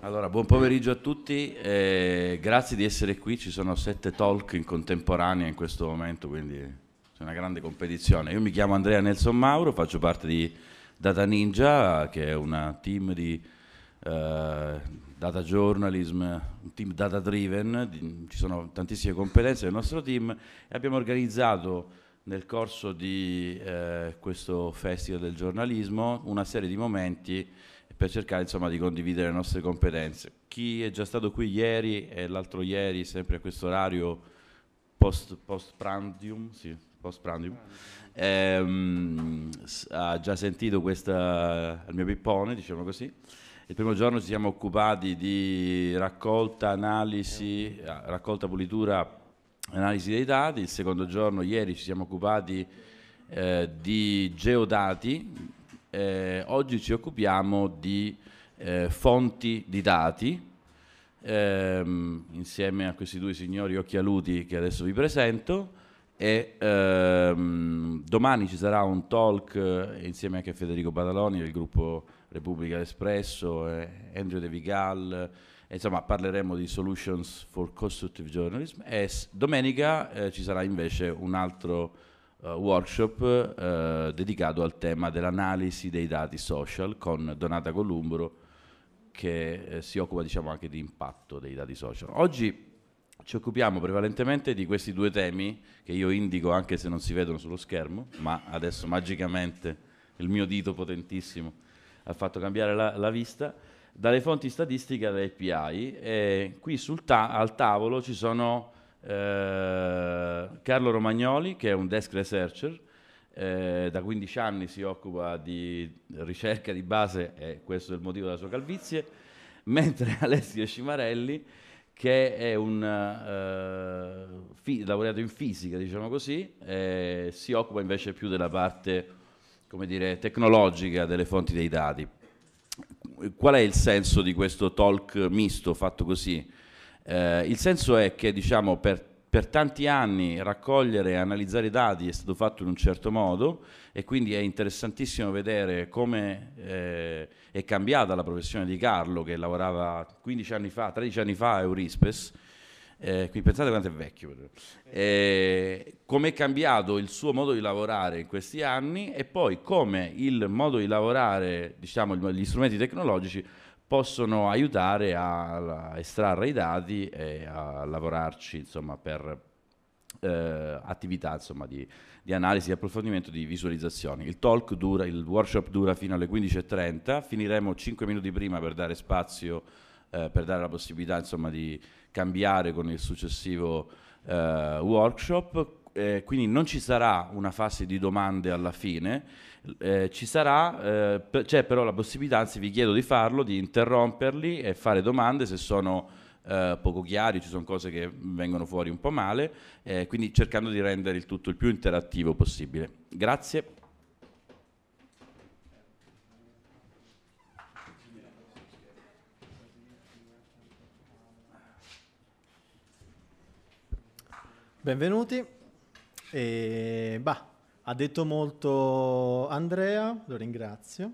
Allora, buon pomeriggio a tutti, eh, grazie di essere qui, ci sono sette talk in contemporanea in questo momento, quindi c'è una grande competizione. Io mi chiamo Andrea Nelson Mauro, faccio parte di Data Ninja, che è una team di eh, data journalism, un team data driven, di, ci sono tantissime competenze del nostro team e abbiamo organizzato nel corso di eh, questo Festival del giornalismo una serie di momenti per cercare insomma, di condividere le nostre competenze. Chi è già stato qui ieri e l'altro ieri, sempre a questo orario post, post prandium, sì, post prandium ehm, ha già sentito questa, il mio pippone, diciamo così. Il primo giorno ci siamo occupati di raccolta, analisi, eh, raccolta, pulitura, analisi dei dati. Il secondo giorno, ieri, ci siamo occupati eh, di geodati, eh, oggi ci occupiamo di eh, fonti di dati, ehm, insieme a questi due signori occhialuti che adesso vi presento e ehm, domani ci sarà un talk eh, insieme anche a Federico Badaloni del gruppo Repubblica Espresso, eh, Andrew De Vigal, eh, insomma parleremo di Solutions for Constructive Journalism e domenica eh, ci sarà invece un altro uh, workshop uh, dedicato al tema dell'analisi dei dati social con Donata Columbro che eh, si occupa diciamo, anche di impatto dei dati social. Oggi ci occupiamo prevalentemente di questi due temi che io indico anche se non si vedono sullo schermo, ma adesso magicamente il mio dito potentissimo ha fatto cambiare la, la vista, dalle fonti statistiche alle API e qui ta al tavolo ci sono eh, Carlo Romagnoli, che è un desk researcher, eh, da 15 anni si occupa di ricerca di base e questo è il motivo della sua calvizie, mentre Alessio Scimarelli, che è un eh, fi- laureato in fisica, diciamo così, eh, si occupa invece più della parte dire, tecnologica delle fonti dei dati. Qual è il senso di questo talk misto fatto così? Eh, il senso è che diciamo, per, per tanti anni raccogliere e analizzare i dati è stato fatto in un certo modo e quindi è interessantissimo vedere come eh, è cambiata la professione di Carlo che lavorava 15 anni fa, 13 anni fa a Eurispes. Eh, quindi pensate quanto è vecchio. Eh, come è cambiato il suo modo di lavorare in questi anni e poi come il modo di lavorare, diciamo, gli strumenti tecnologici possono aiutare a, a estrarre i dati e a lavorarci insomma, per eh, attività insomma, di, di, analisi, di approfondimento, di visualizzazioni. Il talk dura, il workshop dura fino alle 15.30, finiremo 5 minuti prima per dare spazio, eh, per dare la possibilità insomma, di cambiare con il successivo eh, workshop eh, quindi non ci sarà una fase di domande alla fine, eh, ci sarà, eh, c'è però la possibilità, anzi vi chiedo di farlo, di interromperli e fare domande se sono eh, poco chiari, ci sono cose che vengono fuori un po' male, eh, quindi cercando di rendere il tutto il più interattivo possibile. Grazie. Benvenuti. E, bah, ha detto molto Andrea, lo ringrazio.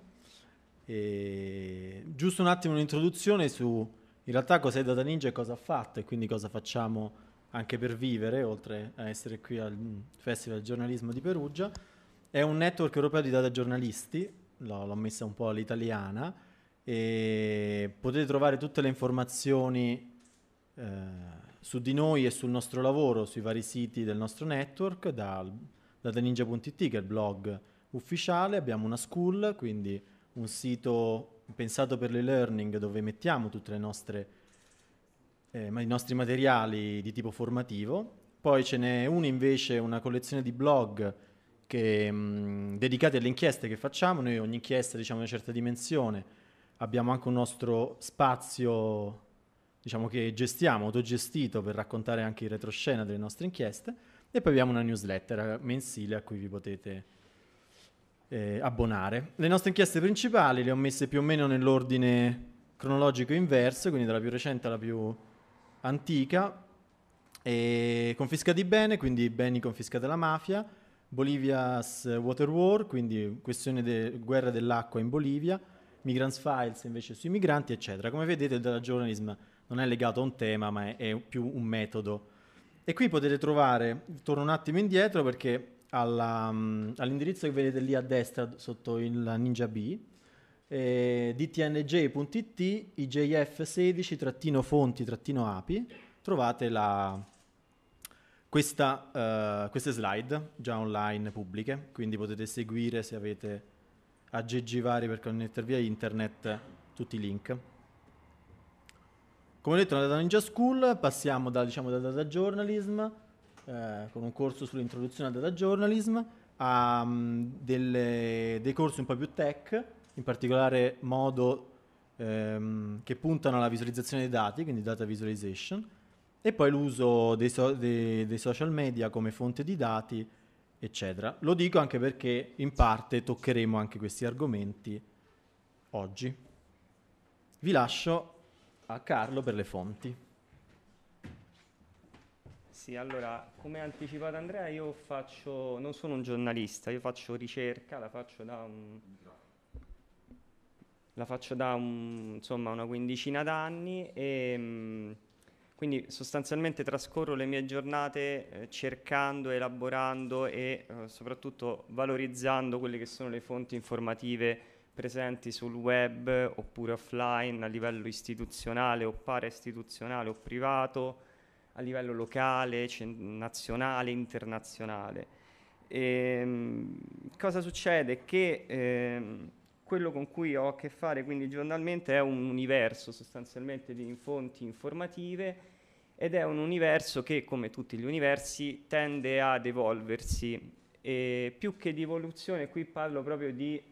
E, giusto un attimo un'introduzione su in realtà cos'è Data Ninja e cosa ha fatto e quindi cosa facciamo anche per vivere, oltre a essere qui al mm, Festival Giornalismo di Perugia. È un network europeo di data giornalisti, l'ho, l'ho messa un po' all'italiana, e potete trovare tutte le informazioni eh, su di noi e sul nostro lavoro sui vari siti del nostro network, da, da TheNinja.it che è il blog ufficiale, abbiamo una school, quindi un sito pensato per l'e-learning dove mettiamo tutti eh, i nostri materiali di tipo formativo. Poi ce n'è uno invece, una collezione di blog che, mh, mm, dedicati alle inchieste che facciamo. Noi ogni inchiesta diciamo una certa dimensione. Abbiamo anche un nostro spazio diciamo che gestiamo, autogestito per raccontare anche in retroscena delle nostre inchieste e poi abbiamo una newsletter eh, mensile a cui vi potete eh, abbonare. Le nostre inchieste principali le ho messe più o meno nell'ordine cronologico inverso, quindi dalla più recente alla più antica, e confiscati bene, quindi beni confiscati alla mafia, Bolivia's Water War, quindi questione della guerra dell'acqua in Bolivia, Migrants Files invece sui migranti, eccetera. Come vedete, il giornalismo non è legato a un tema, ma è, è più un metodo. E qui potete trovare, torno un attimo indietro perché alla, um, all'indirizzo che vedete lì a destra sotto il Ninja B, eh, dtnj.it ijf16-fonti-api, trovate la, questa, uh, queste slide già online pubbliche, quindi potete seguire se avete aggeggi vari per connettervi a internet tutti i link. Come ho detto, nella Ninja School passiamo da, diciamo, da data journalism, eh, con un corso sull'introduzione al data journalism, a um, delle, dei corsi un po' più tech, in particolare modo ehm, che puntano alla visualizzazione dei dati, quindi data visualization, e poi l'uso dei, so- dei, dei social media come fonte di dati, eccetera. Lo dico anche perché in parte toccheremo anche questi argomenti oggi. Vi lascio a Carlo per le fonti. Sì, allora, come ha anticipato Andrea, io faccio, non sono un giornalista, io faccio ricerca, la faccio da un... La faccio da un, insomma, una quindicina d'anni e mm, quindi sostanzialmente trascorro le mie giornate eh, cercando, elaborando e eh, soprattutto valorizzando quelle che sono le fonti informative presenti sul web oppure offline a livello istituzionale o paraistituzionale o privato, a livello locale, nazionale, internazionale. E, ehm, cosa succede? Che eh, quello con cui ho a che fare quindi giornalmente è un universo sostanzialmente di fonti informative ed è un universo che, come tutti gli universi, tende ad evolversi. E più che di evoluzione, qui parlo proprio di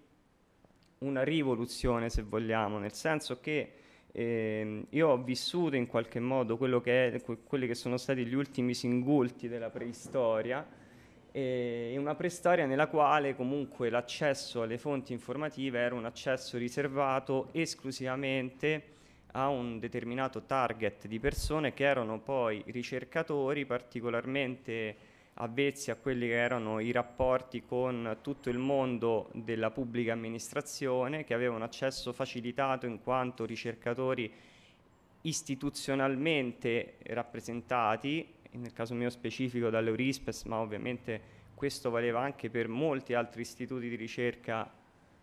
una rivoluzione se vogliamo, nel senso che eh, io ho vissuto in qualche modo che è, que quelli che sono stati gli ultimi singulti della preistoria, eh, una preistoria nella quale comunque l'accesso alle fonti informative era un accesso riservato esclusivamente a un determinato target di persone che erano poi ricercatori particolarmente avvezzi a quelli che erano i rapporti con tutto il mondo della pubblica amministrazione, che avevano accesso facilitato in quanto ricercatori istituzionalmente rappresentati, nel caso mio specifico dall'Eurispes, ma ovviamente questo valeva anche per molti altri istituti di ricerca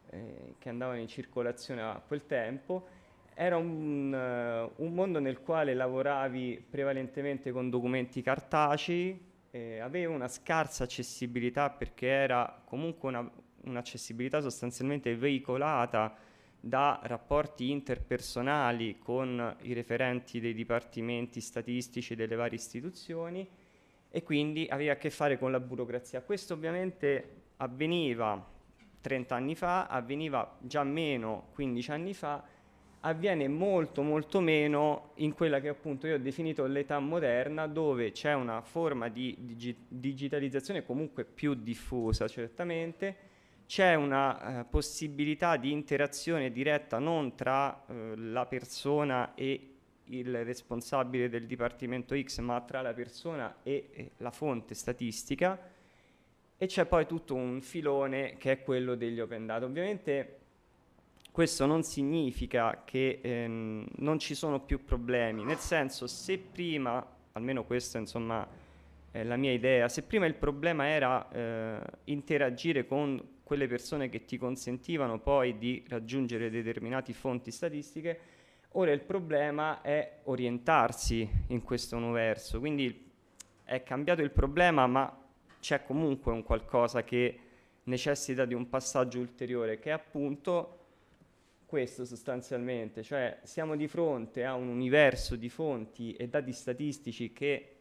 eh, che andavano in circolazione a quel tempo. Era un, eh, un mondo nel quale lavoravi prevalentemente con documenti cartacei, eh, aveva una scarsa accessibilità perché era comunque una, un'accessibilità sostanzialmente veicolata da rapporti interpersonali con i referenti dei dipartimenti statistici delle varie istituzioni e quindi aveva a che fare con la burocrazia. Questo ovviamente avveniva 30 anni fa, avveniva già meno 15 anni fa, avviene molto molto meno in quella che appunto io ho definito l'età moderna dove c'è una forma di digi digitalizzazione comunque più diffusa certamente, c'è una eh, possibilità di interazione diretta non tra eh, la persona e il responsabile del dipartimento X ma tra la persona e, e la fonte statistica e c'è poi tutto un filone che è quello degli open data. Ovviamente questo non significa che ehm, non ci sono più problemi, nel senso se prima, almeno questa insomma è la mia idea, se prima il problema era eh, interagire con quelle persone che ti consentivano poi di raggiungere determinate fonti statistiche, ora il problema è orientarsi in questo universo, quindi è cambiato il problema ma c'è comunque un qualcosa che necessita di un passaggio ulteriore che è appunto questo sostanzialmente, cioè siamo di fronte a un universo di fonti e dati statistici che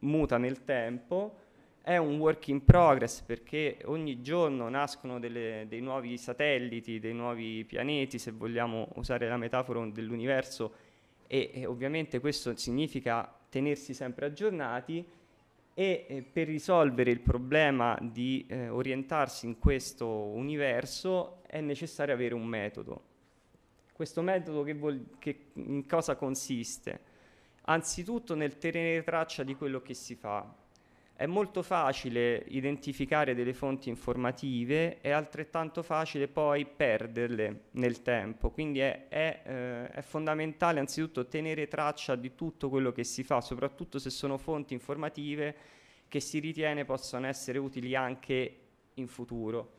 muta nel tempo, è un work in progress perché ogni giorno nascono delle, dei nuovi satelliti, dei nuovi pianeti, se vogliamo usare la metafora dell'universo, e, e ovviamente questo significa tenersi sempre aggiornati e eh, per risolvere il problema di eh, orientarsi in questo universo è necessario avere un metodo. Questo metodo che, vuol, che in cosa consiste? Anzitutto nel tenere traccia di quello che si fa, è molto facile identificare delle fonti informative, e altrettanto facile poi perderle nel tempo, quindi è, è, eh, è fondamentale anzitutto tenere traccia di tutto quello che si fa, soprattutto se sono fonti informative che si ritiene possano essere utili anche in futuro.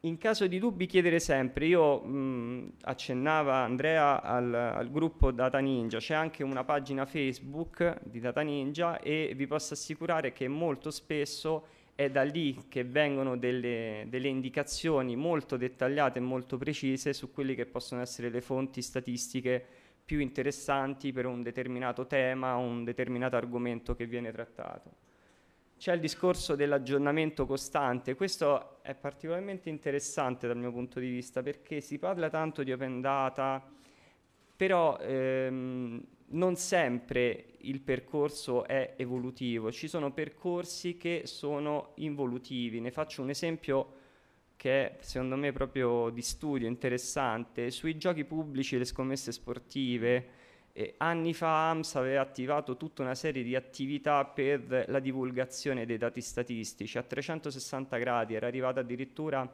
In caso di dubbi chiedere sempre, io mh, mm, accennava Andrea al, al, gruppo Data Ninja, c'è anche una pagina Facebook di Data Ninja e vi posso assicurare che molto spesso è da lì che vengono delle, delle indicazioni molto dettagliate e molto precise su quelle che possono essere le fonti statistiche più interessanti per un determinato tema, o un determinato argomento che viene trattato c'è il discorso dell'aggiornamento costante. Questo è particolarmente interessante dal mio punto di vista perché si parla tanto di open data, però ehm, non sempre il percorso è evolutivo, ci sono percorsi che sono involutivi. Ne faccio un esempio che è secondo me proprio di studio interessante, sui giochi pubblici e le scommesse sportive e anni fa AMS aveva attivato tutta una serie di attività per la divulgazione dei dati statistici a 360 gradi, era arrivata addirittura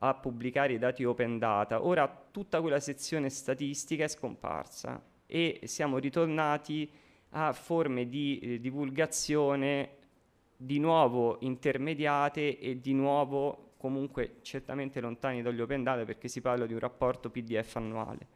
a pubblicare i dati open data. Ora tutta quella sezione statistica è scomparsa e siamo ritornati a forme di eh, divulgazione di nuovo intermediate e di nuovo comunque certamente lontani dagli open data perché si parla di un rapporto PDF annuale.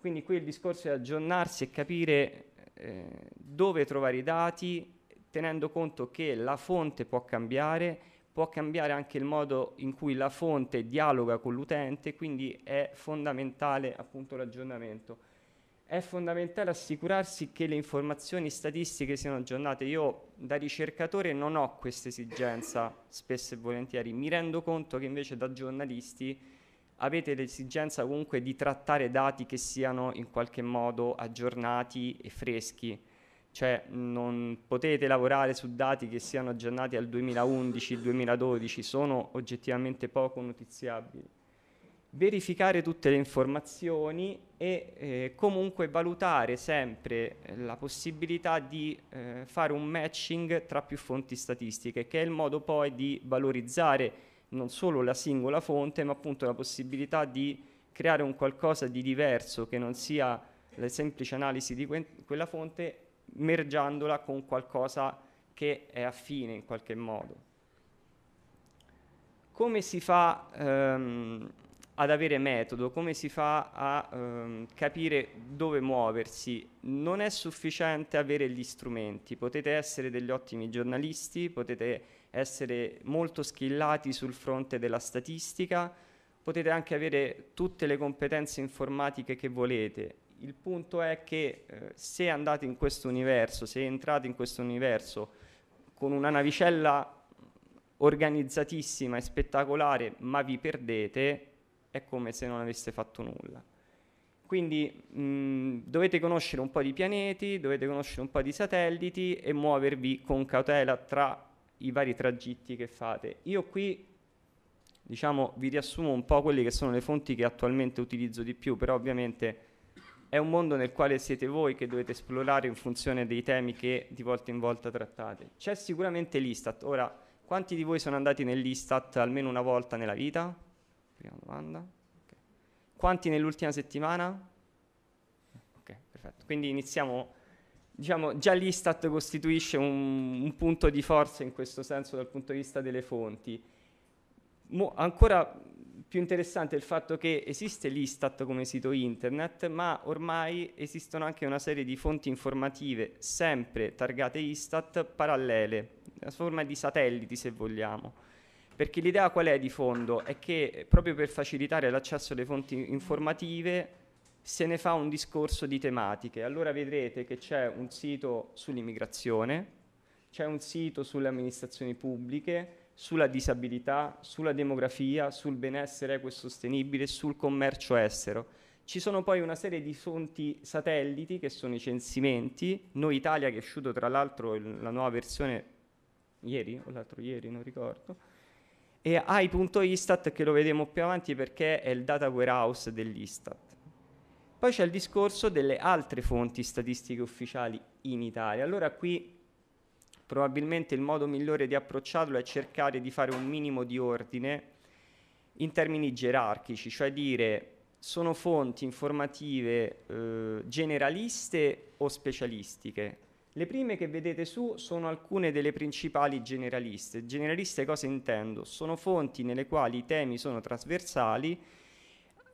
Quindi qui il discorso è aggiornarsi e capire eh, dove trovare i dati, tenendo conto che la fonte può cambiare, può cambiare anche il modo in cui la fonte dialoga con l'utente, quindi è fondamentale appunto l'aggiornamento. È fondamentale assicurarsi che le informazioni statistiche siano aggiornate. Io da ricercatore non ho questa esigenza spesso e volentieri, mi rendo conto che invece da giornalisti avete l'esigenza comunque di trattare dati che siano in qualche modo aggiornati e freschi. Cioè non potete lavorare su dati che siano aggiornati al 2011-2012, sono oggettivamente poco notiziabili. Verificare tutte le informazioni e eh, comunque valutare sempre eh, la possibilità di eh, fare un matching tra più fonti statistiche, che è il modo poi di valorizzare non solo la singola fonte, ma appunto la possibilità di creare un qualcosa di diverso che non sia la semplice analisi di que- quella fonte, mergiandola con qualcosa che è affine in qualche modo. Come si fa ehm, ad avere metodo? Come si fa a ehm, capire dove muoversi? Non è sufficiente avere gli strumenti, potete essere degli ottimi giornalisti, potete essere molto skillati sul fronte della statistica, potete anche avere tutte le competenze informatiche che volete. Il punto è che eh, se andate in questo universo, se entrate in questo universo con una navicella organizzatissima e spettacolare, ma vi perdete, è come se non aveste fatto nulla. Quindi mh, mm, dovete conoscere un po' di pianeti, dovete conoscere un po' di satelliti e muovervi con cautela tra i vari tragitti che fate. Io qui diciamo, vi riassumo un po' quelle che sono le fonti che attualmente utilizzo di più, però ovviamente è un mondo nel quale siete voi che dovete esplorare in funzione dei temi che di volta in volta trattate. C'è sicuramente l'Istat. Ora, quanti di voi sono andati nell'Istat almeno una volta nella vita? Prima domanda. Okay. Quanti nell'ultima settimana? Ok, perfetto. Quindi iniziamo diciamo, già l'Istat costituisce un, un, punto di forza in questo senso dal punto di vista delle fonti. Mo, ancora più interessante è il fatto che esiste l'Istat come sito internet, ma ormai esistono anche una serie di fonti informative, sempre targate Istat, parallele, una forma di satelliti se vogliamo. Perché l'idea qual è di fondo? È che proprio per facilitare l'accesso alle fonti informative se ne fa un discorso di tematiche. Allora vedrete che c'è un sito sull'immigrazione, c'è un sito sulle amministrazioni pubbliche, sulla disabilità, sulla demografia, sul benessere equo e sostenibile, sul commercio estero. Ci sono poi una serie di fonti satelliti che sono i censimenti, Noi Italia che è uscito tra l'altro la nuova versione ieri o l'altro ieri, non ricordo, e AI.istat che lo vedremo più avanti perché è il data warehouse dell'Istat. Poi c'è il discorso delle altre fonti statistiche ufficiali in Italia. Allora qui probabilmente il modo migliore di approcciarlo è cercare di fare un minimo di ordine in termini gerarchici, cioè dire sono fonti informative eh, generaliste o specialistiche. Le prime che vedete su sono alcune delle principali generaliste. Generaliste cosa intendo? Sono fonti nelle quali i temi sono trasversali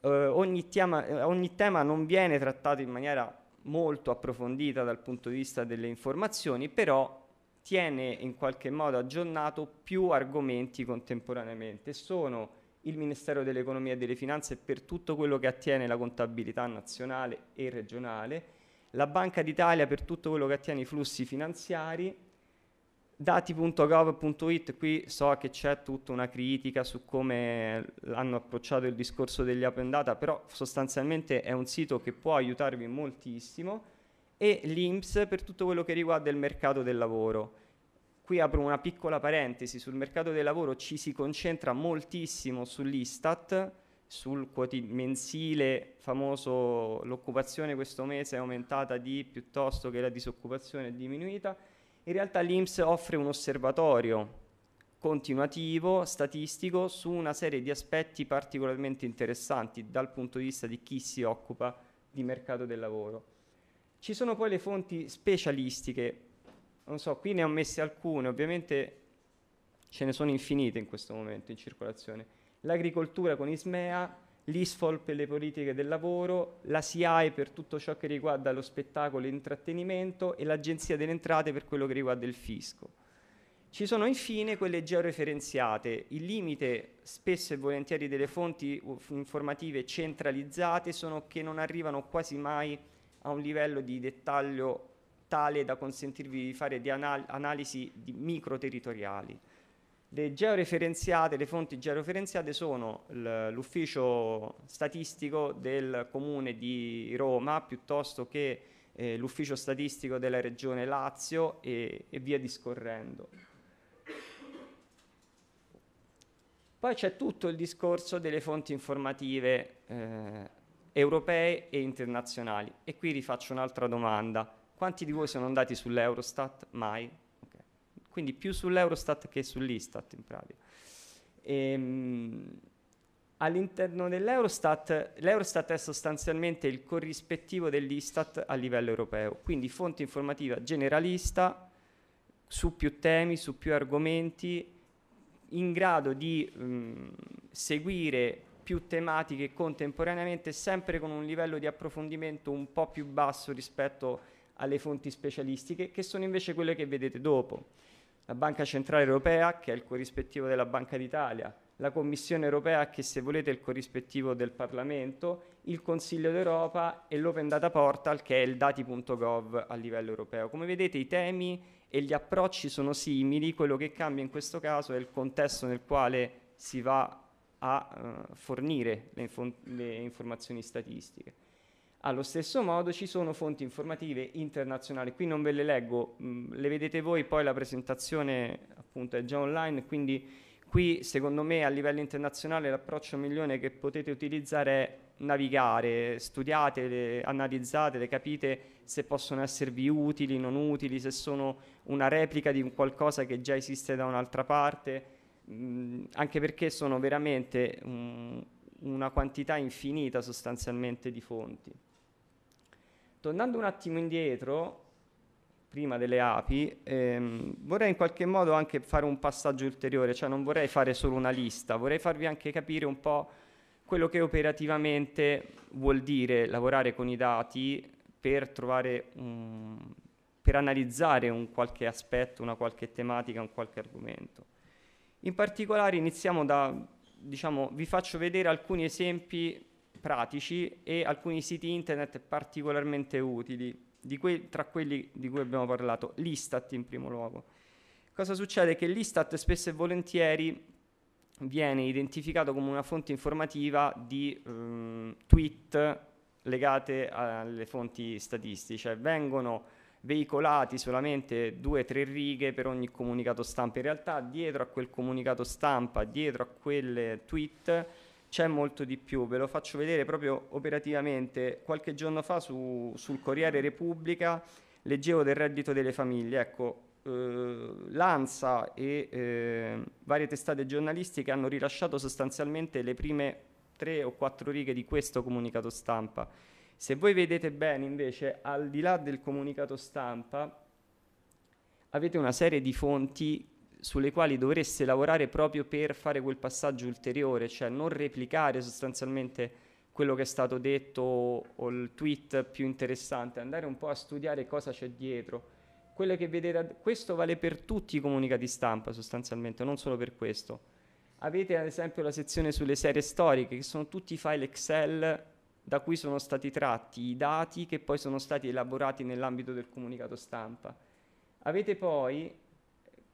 eh, ogni, tema, eh, ogni tema non viene trattato in maniera molto approfondita dal punto di vista delle informazioni, però tiene in qualche modo aggiornato più argomenti contemporaneamente. Sono il Ministero dell'Economia e delle Finanze per tutto quello che attiene la contabilità nazionale e regionale, la Banca d'Italia per tutto quello che attiene i flussi finanziari, dati.gov.it qui so che c'è tutta una critica su come hanno approcciato il discorso degli open data, però sostanzialmente è un sito che può aiutarvi moltissimo e l'IMSS per tutto quello che riguarda il mercato del lavoro. Qui apro una piccola parentesi, sul mercato del lavoro ci si concentra moltissimo sull'Istat, sul mensile famoso l'occupazione questo mese è aumentata di piuttosto che la disoccupazione è diminuita in realtà l'IMS offre un osservatorio continuativo, statistico, su una serie di aspetti particolarmente interessanti dal punto di vista di chi si occupa di mercato del lavoro. Ci sono poi le fonti specialistiche, non so, qui ne ho messe alcune, ovviamente ce ne sono infinite in questo momento in circolazione. L'agricoltura con Ismea, l'ISFOL per le politiche del lavoro, la SIAE per tutto ciò che riguarda lo spettacolo e l'intrattenimento e l'Agenzia delle Entrate per quello che riguarda il fisco. Ci sono infine quelle georeferenziate. Il limite spesso e volentieri delle fonti informative centralizzate sono che non arrivano quasi mai a un livello di dettaglio tale da consentirvi di fare di anal- analisi di microterritoriali. territoriali le georeferenziate, le fonti georeferenziate sono l'ufficio statistico del comune di Roma piuttosto che eh, l'ufficio statistico della regione Lazio e, e via discorrendo. Poi c'è tutto il discorso delle fonti informative eh, europee e internazionali e qui rifaccio un'altra domanda. Quanti di voi sono andati sull'Eurostat? Mai? quindi più sull'Eurostat che sull'Istat in pratica. Ehm, all'interno dell'Eurostat, l'Eurostat è sostanzialmente il corrispettivo dell'Istat a livello europeo, quindi fonte informativa generalista su più temi, su più argomenti, in grado di mh, mm, seguire più tematiche contemporaneamente, sempre con un livello di approfondimento un po' più basso rispetto alle fonti specialistiche, che sono invece quelle che vedete dopo la Banca Centrale Europea che è il corrispettivo della Banca d'Italia, la Commissione Europea che se volete è il corrispettivo del Parlamento, il Consiglio d'Europa e l'Open Data Portal che è il dati.gov a livello europeo. Come vedete i temi e gli approcci sono simili, quello che cambia in questo caso è il contesto nel quale si va a uh, fornire le, info le informazioni statistiche. Allo stesso modo ci sono fonti informative internazionali, qui non ve le leggo, mh, mm, le vedete voi, poi la presentazione appunto è già online, quindi qui secondo me a livello internazionale l'approccio migliore che potete utilizzare è navigare, studiatele, analizzatele, capite se possono esservi utili, non utili, se sono una replica di qualcosa che già esiste da un'altra parte, mh, mm, anche perché sono veramente mh, mm, una quantità infinita sostanzialmente di fonti tornando un attimo indietro, prima delle api, ehm, vorrei in qualche modo anche fare un passaggio ulteriore, cioè non vorrei fare solo una lista, vorrei farvi anche capire un po' quello che operativamente vuol dire lavorare con i dati per trovare un, per analizzare un qualche aspetto, una qualche tematica, un qualche argomento. In particolare iniziamo da, diciamo, vi faccio vedere alcuni esempi pratici e alcuni siti internet particolarmente utili, que tra quelli di cui abbiamo parlato, l'Istat in primo luogo. Cosa succede? Che l'Istat spesso e volentieri viene identificato come una fonte informativa di ehm, tweet legate alle fonti statistiche, cioè vengono veicolati solamente due o tre righe per ogni comunicato stampa. In realtà dietro a quel comunicato stampa, dietro a quel tweet, c'è molto di più, ve lo faccio vedere proprio operativamente. Qualche giorno fa su, sul Corriere Repubblica leggevo del reddito delle famiglie, ecco, eh, l'ANSA e eh, varie testate giornalistiche hanno rilasciato sostanzialmente le prime tre o quattro righe di questo comunicato stampa. Se voi vedete bene invece, al di là del comunicato stampa, avete una serie di fonti sulle quali dovreste lavorare proprio per fare quel passaggio ulteriore, cioè non replicare sostanzialmente quello che è stato detto o il tweet più interessante, andare un po' a studiare cosa c'è dietro. Quelle che vedete, questo vale per tutti i comunicati stampa sostanzialmente, non solo per questo. Avete ad esempio la sezione sulle serie storiche, che sono tutti i file Excel da cui sono stati tratti i dati che poi sono stati elaborati nell'ambito del comunicato stampa. Avete poi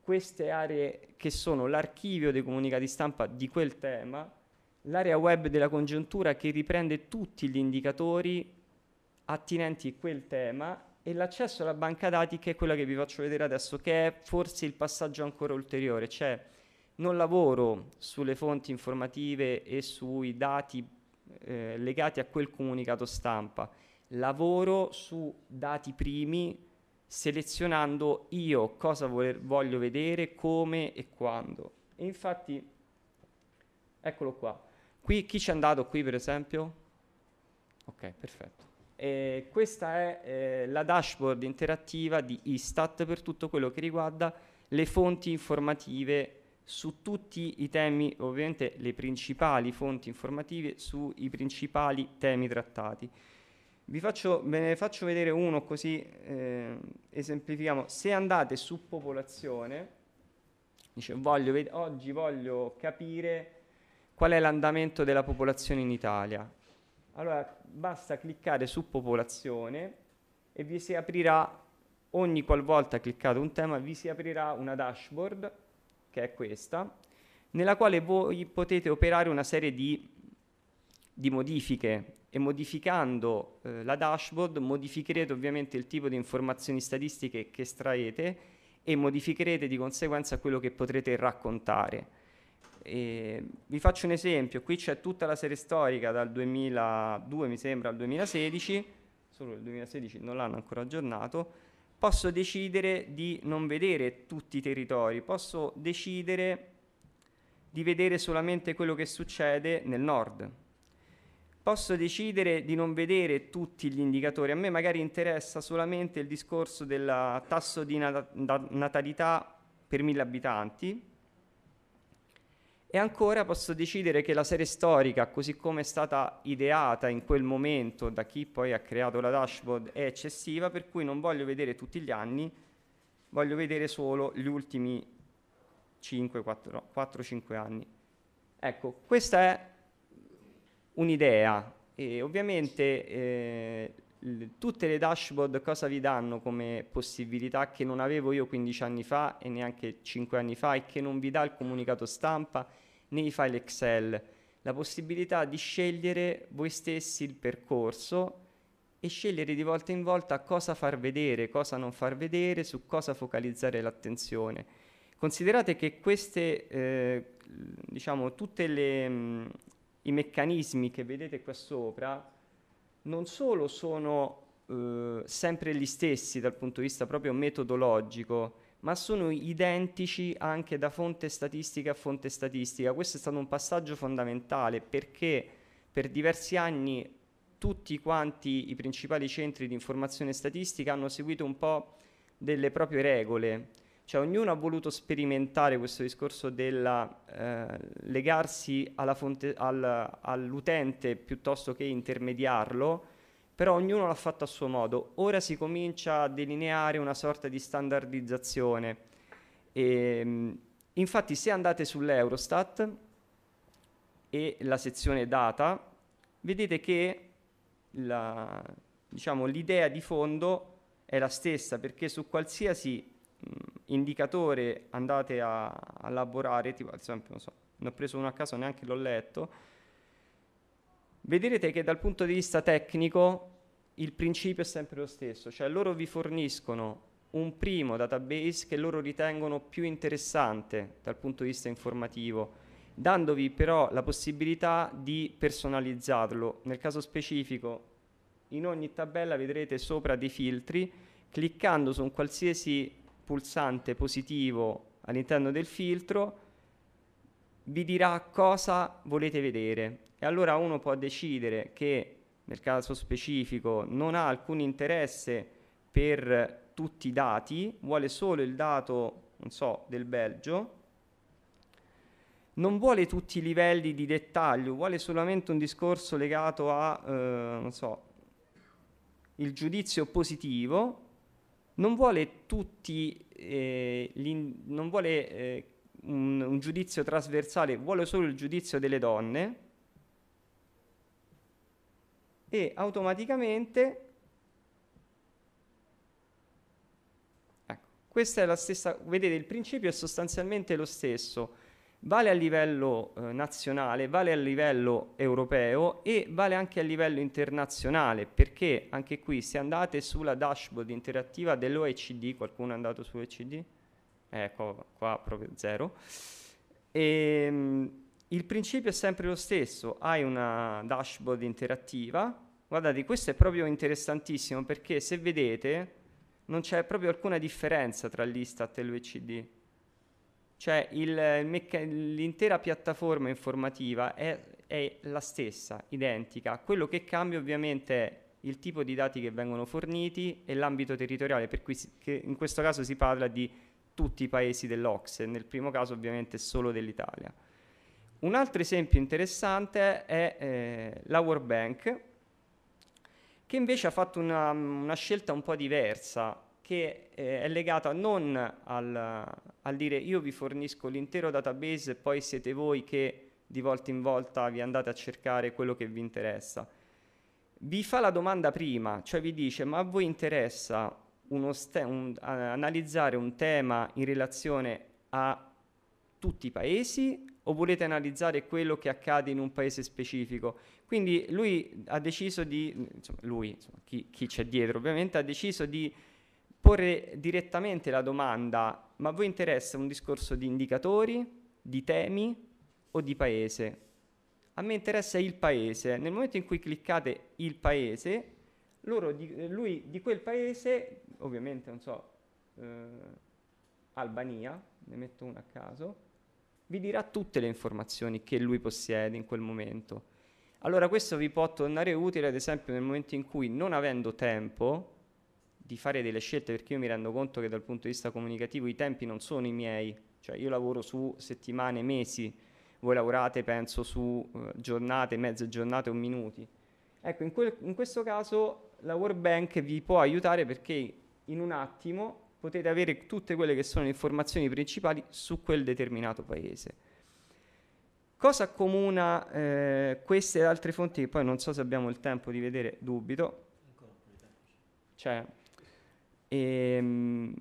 queste aree che sono l'archivio dei comunicati stampa di quel tema, l'area web della congiuntura che riprende tutti gli indicatori attinenti a quel tema e l'accesso alla banca dati che è quella che vi faccio vedere adesso, che è forse il passaggio ancora ulteriore, cioè non lavoro sulle fonti informative e sui dati eh, legati a quel comunicato stampa, lavoro su dati primi selezionando io cosa voler, voglio vedere, come e quando. E infatti, eccolo qua. Qui, chi è andato qui per esempio? Ok, perfetto. Eh, questa è eh, la dashboard interattiva di Istat per tutto quello che riguarda le fonti informative su tutti i temi, ovviamente le principali fonti informative sui principali temi trattati. Vi faccio, ve ne faccio vedere uno così eh, esemplifichiamo. Se andate su popolazione, dice voglio, oggi voglio capire qual è l'andamento della popolazione in Italia. Allora basta cliccare su popolazione e vi si aprirà, ogni qualvolta cliccate un tema, vi si aprirà una dashboard, che è questa, nella quale voi potete operare una serie di, di modifiche e modificando eh, la dashboard modificherete ovviamente il tipo di informazioni statistiche che estraete e modificherete di conseguenza quello che potrete raccontare. E vi faccio un esempio, qui c'è tutta la serie storica dal 2002 mi sembra al 2016, solo il 2016 non l'hanno ancora aggiornato, posso decidere di non vedere tutti i territori, posso decidere di vedere solamente quello che succede nel nord, Posso decidere di non vedere tutti gli indicatori, a me magari interessa solamente il discorso del tasso di natalità per mille abitanti e ancora posso decidere che la serie storica, così come è stata ideata in quel momento da chi poi ha creato la dashboard, è eccessiva, per cui non voglio vedere tutti gli anni, voglio vedere solo gli ultimi 4-5 anni. Ecco, questa è un'idea e ovviamente eh, tutte le dashboard cosa vi danno come possibilità che non avevo io 15 anni fa e neanche 5 anni fa e che non vi dà il comunicato stampa nei file Excel? La possibilità di scegliere voi stessi il percorso e scegliere di volta in volta cosa far vedere, cosa non far vedere, su cosa focalizzare l'attenzione. Considerate che queste, eh, diciamo, tutte le, i meccanismi che vedete qua sopra non solo sono eh, sempre gli stessi dal punto di vista proprio metodologico, ma sono identici anche da fonte statistica a fonte statistica. Questo è stato un passaggio fondamentale perché per diversi anni tutti quanti i principali centri di informazione statistica hanno seguito un po' delle proprie regole cioè ognuno ha voluto sperimentare questo discorso del eh, legarsi fonte, al, all'utente piuttosto che intermediarlo, però ognuno l'ha fatto a suo modo. Ora si comincia a delineare una sorta di standardizzazione. E, ehm, infatti se andate sull'Eurostat e la sezione data, vedete che la, diciamo, l'idea di fondo è la stessa perché su qualsiasi mh, mm, indicatore andate a, a lavorare, tipo ad esempio, non so, ne ho preso uno a caso, neanche l'ho letto, vedrete che dal punto di vista tecnico il principio è sempre lo stesso, cioè loro vi forniscono un primo database che loro ritengono più interessante dal punto di vista informativo, dandovi però la possibilità di personalizzarlo. Nel caso specifico, in ogni tabella vedrete sopra dei filtri, cliccando su un qualsiasi pulsante positivo all'interno del filtro vi dirà cosa volete vedere e allora uno può decidere che nel caso specifico non ha alcun interesse per tutti i dati, vuole solo il dato, non so, del Belgio, non vuole tutti i livelli di dettaglio, vuole solamente un discorso legato a, eh, non so, il giudizio positivo non vuole tutti, eh, non vuole eh, un, un giudizio trasversale, vuole solo il giudizio delle donne e automaticamente ecco, Questa è la stessa, vedete il principio è sostanzialmente lo stesso, vale a livello eh, nazionale, vale a livello europeo e vale anche a livello internazionale, perché anche qui se andate sulla dashboard interattiva dell'OECD, qualcuno è andato sull'OECD? Ecco, qua proprio zero. E, ehm, mh, il principio è sempre lo stesso, hai una dashboard interattiva, guardate questo è proprio interessantissimo perché se vedete non c'è proprio alcuna differenza tra l'Istat e l'OECD cioè l'intera piattaforma informativa è, è la stessa, identica. Quello che cambia ovviamente è il tipo di dati che vengono forniti e l'ambito territoriale, per cui si, in questo caso si parla di tutti i paesi dell'Ocse, nel primo caso ovviamente solo dell'Italia. Un altro esempio interessante è eh, la World Bank, che invece ha fatto una, una scelta un po' diversa che eh, è legata non al, al, dire io vi fornisco l'intero database e poi siete voi che di volta in volta vi andate a cercare quello che vi interessa. Vi fa la domanda prima, cioè vi dice ma a voi interessa ste- un, a, analizzare un tema in relazione a tutti i paesi o volete analizzare quello che accade in un paese specifico. Quindi lui ha deciso di, insomma, lui, insomma, chi, chi, c'è dietro ovviamente, ha deciso di porre direttamente la domanda, ma a voi interessa un discorso di indicatori, di temi o di paese? A me interessa il paese. Nel momento in cui cliccate il paese, di, lui di quel paese, ovviamente non so, eh, Albania, ne metto uno a caso, vi dirà tutte le informazioni che lui possiede in quel momento. Allora questo vi può tornare utile ad esempio nel momento in cui non avendo tempo di fare delle scelte perché io mi rendo conto che dal punto di vista comunicativo i tempi non sono i miei, cioè io lavoro su settimane, mesi, voi lavorate penso su eh, giornate, mezze giornate o minuti. Ecco, in, quel, in questo caso la World vi può aiutare perché in un attimo potete avere tutte quelle che sono le informazioni principali su quel determinato paese. Cosa accomuna eh, queste altre fonti che poi non so se abbiamo il tempo di vedere, dubito. C'è e, ehm,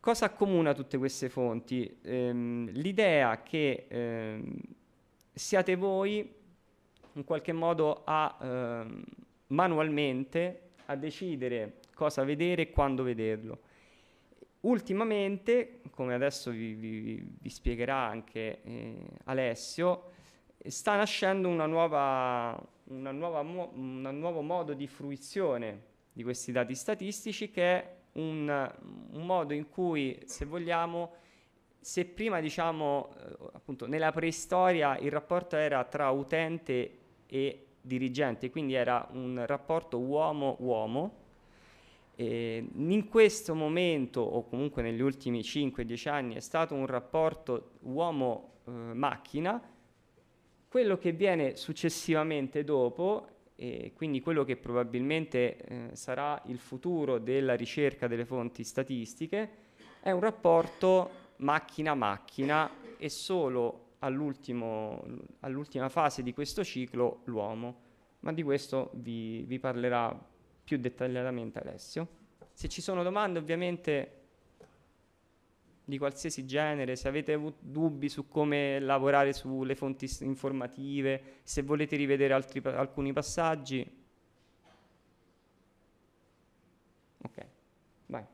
cosa accomuna tutte queste fonti? Ehm, l'idea che ehm, siate voi in qualche modo a ehm, manualmente a decidere cosa vedere e quando vederlo. Ultimamente, come adesso vi, vi, vi spiegherà anche eh, Alessio, sta nascendo una nuova, una nuova mo- un nuovo modo di fruizione di questi dati statistici che è un, un modo in cui, se vogliamo, se prima diciamo eh, appunto nella preistoria il rapporto era tra utente e dirigente, quindi era un rapporto uomo-uomo, eh, in questo momento o comunque negli ultimi 5-10 anni è stato un rapporto uomo-macchina, eh, quello che viene successivamente dopo e quindi quello che probabilmente eh, sarà il futuro della ricerca delle fonti statistiche è un rapporto macchina-macchina e solo all'ultima fase di questo ciclo l'uomo. Ma di questo vi, vi parlerà più dettagliatamente Alessio. Se ci sono domande ovviamente di qualsiasi genere, se avete avuto dubbi su come lavorare sulle fonti informative, se volete rivedere altri, alcuni passaggi. Ok, vai.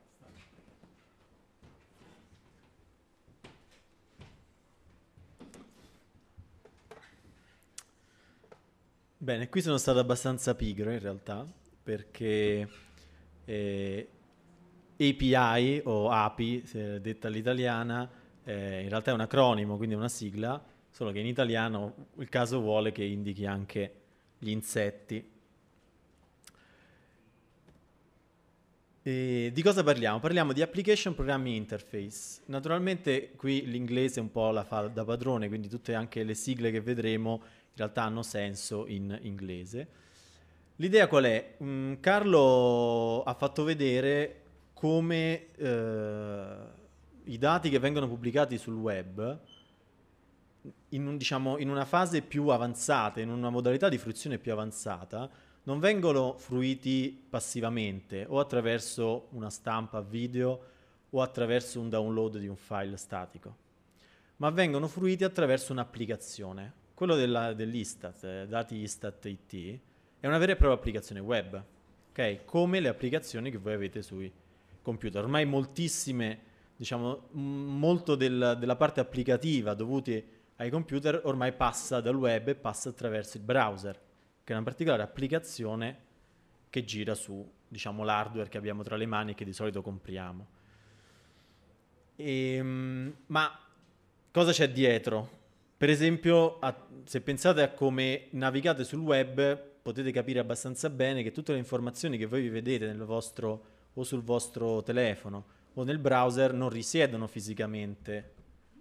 Bene, qui sono stato abbastanza pigro in realtà, perché... Eh, API o API, detta all'italiana, eh, in realtà è un acronimo, quindi è una sigla, solo che in italiano il caso vuole che indichi anche gli insetti. E di cosa parliamo? Parliamo di Application Programming Interface. Naturalmente qui l'inglese un po' la fa da padrone, quindi tutte anche le sigle che vedremo in realtà hanno senso in inglese. L'idea qual è? Mm, Carlo ha fatto vedere come eh, i dati che vengono pubblicati sul web in, un, diciamo, in una fase più avanzata, in una modalità di fruizione più avanzata, non vengono fruiti passivamente o attraverso una stampa video o attraverso un download di un file statico, ma vengono fruiti attraverso un'applicazione. Quello della, dell'Istat, eh, dati Istat IT, è una vera e propria applicazione web, okay? come le applicazioni che voi avete sui computer. Ormai moltissime, diciamo, molto del, della parte applicativa dovuti ai computer ormai passa dal web e passa attraverso il browser, che è una particolare applicazione che gira su, diciamo, l'hardware che abbiamo tra le mani e che di solito compriamo. E, ehm, ma cosa c'è dietro? Per esempio, a, se pensate a come navigate sul web, potete capire abbastanza bene che tutte le informazioni che voi vedete nel vostro o sul vostro telefono o nel browser non risiedono fisicamente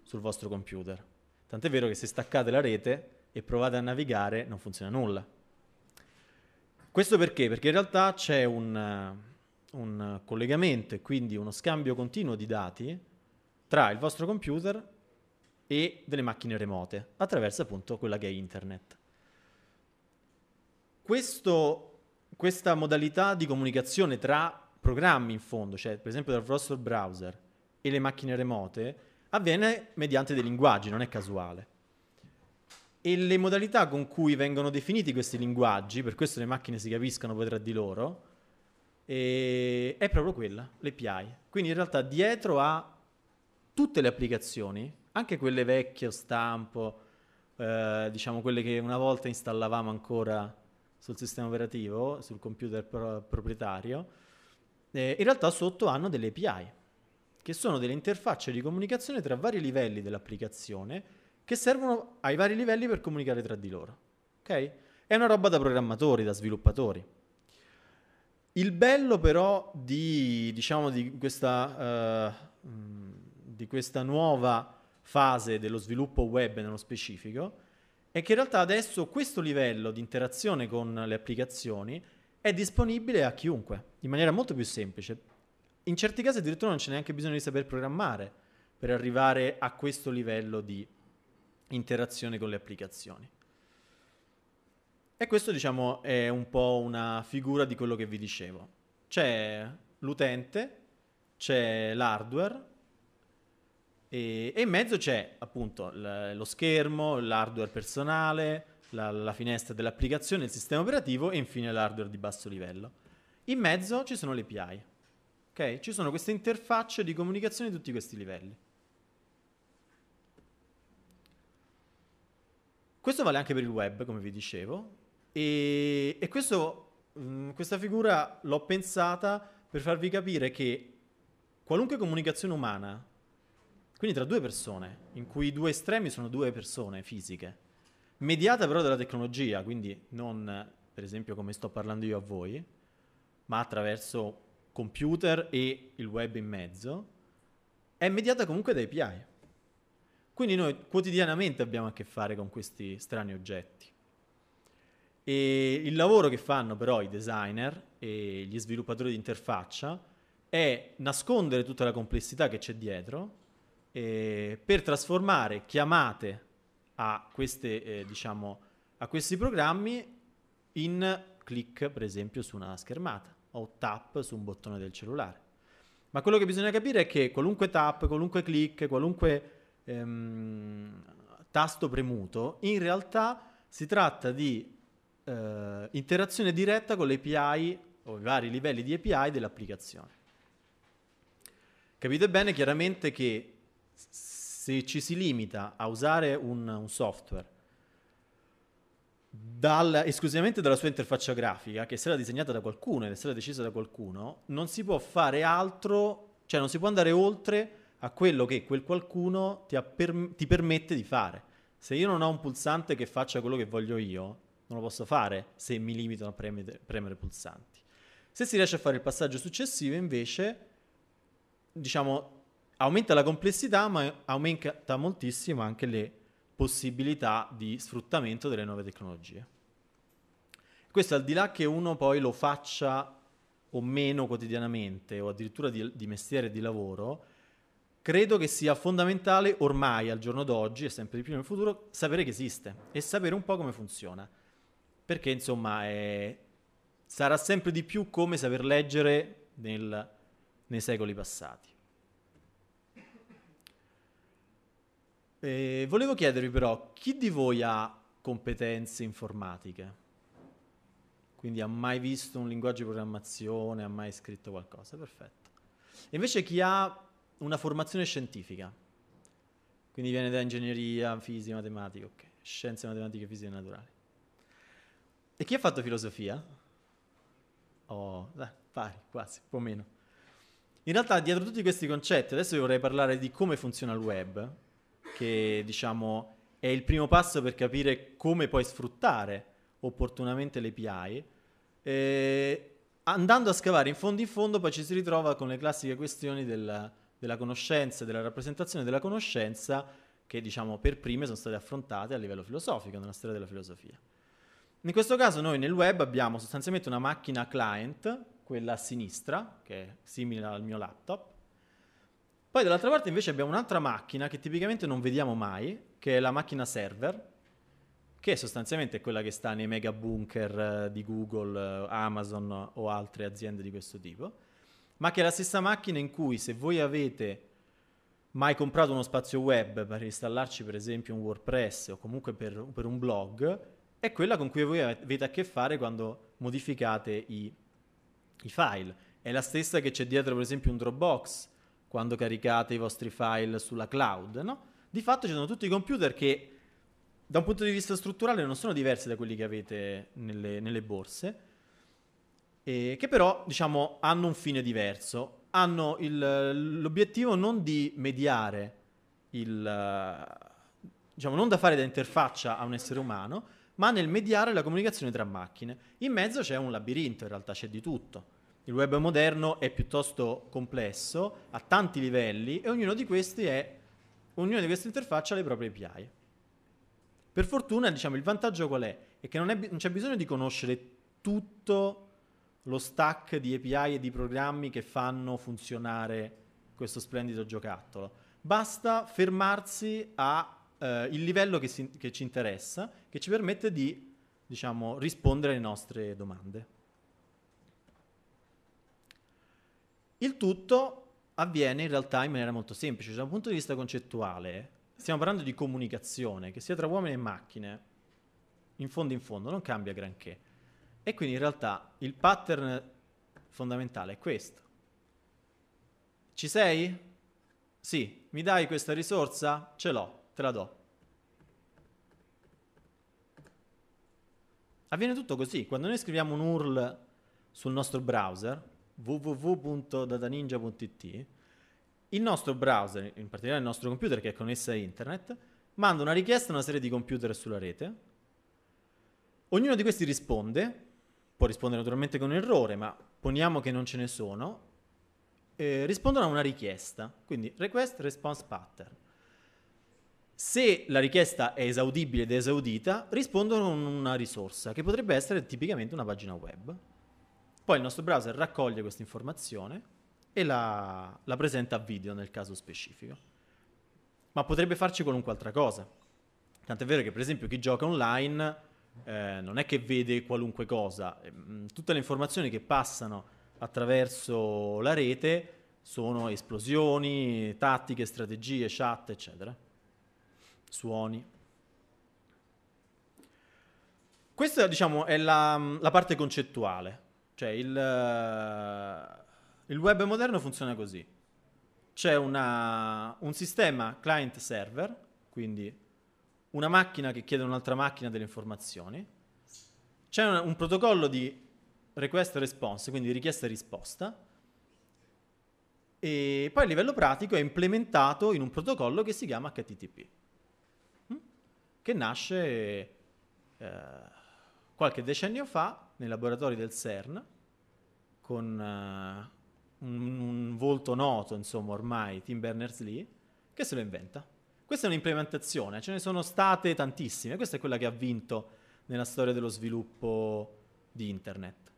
sul vostro computer. Tant'è vero che se staccate la rete e provate a navigare non funziona nulla. Questo perché? Perché in realtà c'è un, un collegamento e quindi uno scambio continuo di dati tra il vostro computer e delle macchine remote attraverso appunto quella che è internet. Questo, questa modalità di comunicazione tra programmi in fondo, cioè per esempio dal vostro browser e le macchine remote, avviene mediante dei linguaggi, non è casuale. E le modalità con cui vengono definiti questi linguaggi, per questo le macchine si capiscono poi tra di loro, è proprio quella, l'API. Quindi in realtà dietro a tutte le applicazioni, anche quelle vecchie, stampo, eh, diciamo quelle che una volta installavamo ancora sul sistema operativo, sul computer pro- proprietario, eh, in realtà sotto hanno delle API, che sono delle interfacce di comunicazione tra vari livelli dell'applicazione che servono ai vari livelli per comunicare tra di loro. Ok? È una roba da programmatori, da sviluppatori. Il bello però di, diciamo, di, questa, uh, di questa nuova fase dello sviluppo web nello specifico è che in realtà adesso questo livello di interazione con le applicazioni è disponibile a chiunque, in maniera molto più semplice. In certi casi addirittura non c'è neanche bisogno di saper programmare per arrivare a questo livello di interazione con le applicazioni. E questo, diciamo, è un po' una figura di quello che vi dicevo. C'è l'utente, c'è l'hardware e, e in mezzo c'è appunto l- lo schermo, l'hardware personale, la, la finestra dell'applicazione, il sistema operativo e infine l'hardware di basso livello. In mezzo ci sono le API, ok? Ci sono queste interfacce di comunicazione di tutti questi livelli. Questo vale anche per il web, come vi dicevo, e, e questo, mh, mm, questa figura l'ho pensata per farvi capire che qualunque comunicazione umana, quindi tra due persone, in cui i due estremi sono due persone fisiche, mediata però dalla tecnologia, quindi non per esempio come sto parlando io a voi, ma attraverso computer e il web in mezzo, è mediata comunque da API. Quindi noi quotidianamente abbiamo a che fare con questi strani oggetti. E il lavoro che fanno però i designer e gli sviluppatori di interfaccia è nascondere tutta la complessità che c'è dietro eh, per trasformare chiamate a, queste, eh, diciamo, a questi programmi in clic, per esempio, su una schermata o tap su un bottone del cellulare. Ma quello che bisogna capire è che qualunque tap, qualunque clic, qualunque ehm, tasto premuto, in realtà si tratta di eh, interazione diretta con l'API o i vari livelli di API dell'applicazione. Capite bene chiaramente che se ci si limita a usare un, un software dal, esclusivamente dalla sua interfaccia grafica, che sarà disegnata da qualcuno ed è stata decisa da qualcuno, non si può fare altro, cioè non si può andare oltre a quello che quel qualcuno ti, per, ti permette di fare. Se io non ho un pulsante che faccia quello che voglio io, non lo posso fare se mi limitano a premere, premere pulsanti. Se si riesce a fare il passaggio successivo, invece, diciamo, aumenta la complessità, ma aumenta moltissimo anche le possibilità di sfruttamento delle nuove tecnologie. Questo al di là che uno poi lo faccia o meno quotidianamente o addirittura di, di mestiere e di lavoro, credo che sia fondamentale ormai al giorno d'oggi e sempre di più nel futuro sapere che esiste e sapere un po' come funziona. Perché insomma è... sarà sempre di più come saper leggere nel... nei secoli passati. Eh, volevo chiedervi però, chi di voi ha competenze informatiche? Quindi ha mai visto un linguaggio di programmazione, ha mai scritto qualcosa? Perfetto. E invece chi ha una formazione scientifica, quindi viene da ingegneria, fisica, matematica, ok, scienze matematiche, fisica naturali. E chi ha fatto filosofia? Oh, dai, pari, quasi, un po' meno. In realtà dietro tutti questi concetti, adesso vi vorrei parlare di come funziona il web, che diciamo è il primo passo per capire come puoi sfruttare opportunamente le API. E andando a scavare in fondo in fondo poi ci si ritrova con le classiche questioni del, della conoscenza, della rappresentazione della conoscenza che diciamo per prime sono state affrontate a livello filosofico, nella storia della filosofia. In questo caso noi nel web abbiamo sostanzialmente una macchina client, quella a sinistra, che è simile al mio laptop, poi dall'altra parte invece abbiamo un'altra macchina che tipicamente non vediamo mai, che è la macchina server, che sostanzialmente è quella che sta nei mega bunker eh, di Google, eh, Amazon o altre aziende di questo tipo, ma che è la stessa macchina in cui se voi avete mai comprato uno spazio web per installarci per esempio un WordPress o comunque per, per un blog, è quella con cui voi avete a che fare quando modificate i, i file. È la stessa che c'è dietro per esempio un Dropbox quando caricate i vostri file sulla cloud, no? Di fatto ci sono tutti i computer che da un punto di vista strutturale non sono diversi da quelli che avete nelle, nelle borse, che però diciamo, hanno un fine diverso, hanno il, l'obiettivo non di mediare il, diciamo, non da fare da interfaccia a un essere umano, ma nel mediare la comunicazione tra macchine. In mezzo c'è un labirinto, in realtà c'è di tutto. Il web moderno è piuttosto complesso, ha tanti livelli e ognuno di questi è, ognuno di queste interfacce ha le proprie API. Per fortuna, diciamo, il vantaggio qual è? È che non, è, non c'è bisogno di conoscere tutto lo stack di API e di programmi che fanno funzionare questo splendido giocattolo. Basta fermarsi al eh, livello che, si, che, ci interessa, che ci permette di diciamo, rispondere alle nostre domande. Il tutto avviene in realtà in maniera molto semplice, cioè, da un punto di vista concettuale stiamo parlando di comunicazione, che sia tra uomini e macchine, in fondo in fondo non cambia granché. E quindi in realtà il pattern fondamentale è questo. Ci sei? Sì, mi dai questa risorsa? Ce l'ho, te la do. Avviene tutto così, quando noi scriviamo un URL sul nostro browser, www.dataninja.it, il nostro browser, in particolare il nostro computer che è connesso a internet, manda una richiesta a una serie di computer sulla rete. Ognuno di questi risponde, può rispondere naturalmente con errore, ma poniamo che non ce ne sono, eh, rispondono a una richiesta, quindi request response pattern. Se la richiesta è esaudibile ed esaudita, rispondono a una risorsa, che potrebbe essere tipicamente una pagina web. Poi il nostro browser raccoglie questa informazione e la, la presenta a video nel caso specifico. Ma potrebbe farci qualunque altra cosa. Tant'è vero che per esempio chi gioca online eh, non è che vede qualunque cosa, eh, mm, tutte le informazioni che passano attraverso la rete sono esplosioni, tattiche, strategie, chat, eccetera, suoni. Questa diciamo, è la, mm, la parte concettuale. Cioè il, eh, il web moderno funziona così. C'è una, un sistema client-server, quindi una macchina che chiede a un'altra macchina delle informazioni. C'è un, un protocollo di request response, quindi richiesta e risposta. E poi a livello pratico è implementato in un protocollo che si chiama HTTP, hm? che nasce eh, qualche decennio fa nei laboratori del CERN con uh, un, un, volto noto, insomma, ormai, Tim Berners-Lee, che se lo inventa. Questa è un'implementazione, ce ne sono state tantissime, questa è quella che ha vinto nella storia dello sviluppo di Internet.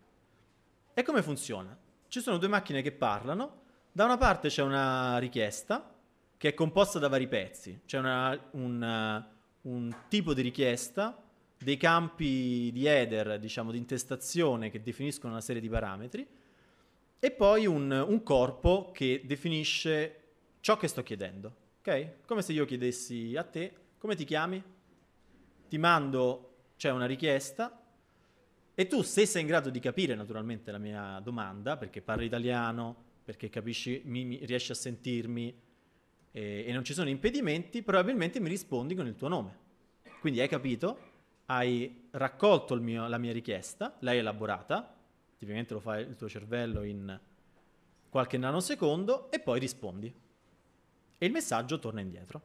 E come funziona? Ci sono due macchine che parlano, da una parte c'è una richiesta che è composta da vari pezzi, c'è una, una, eh, un tipo di richiesta dei campi di header, diciamo, di intestazione che definiscono una serie di parametri e poi un, un corpo che definisce ciò che sto chiedendo, ok? Come se io chiedessi a te, come ti chiami? Ti mando, c'è cioè una richiesta e tu se sei in grado di capire naturalmente la mia domanda, perché parli italiano, perché capisci, mi, mi, riesci a sentirmi e, eh, e non ci sono impedimenti, probabilmente mi rispondi con il tuo nome. Quindi hai capito, hai raccolto mio, la mia richiesta, l'hai elaborata, tipicamente lo fa il tuo cervello in qualche nanosecondo e poi rispondi. E il messaggio torna indietro.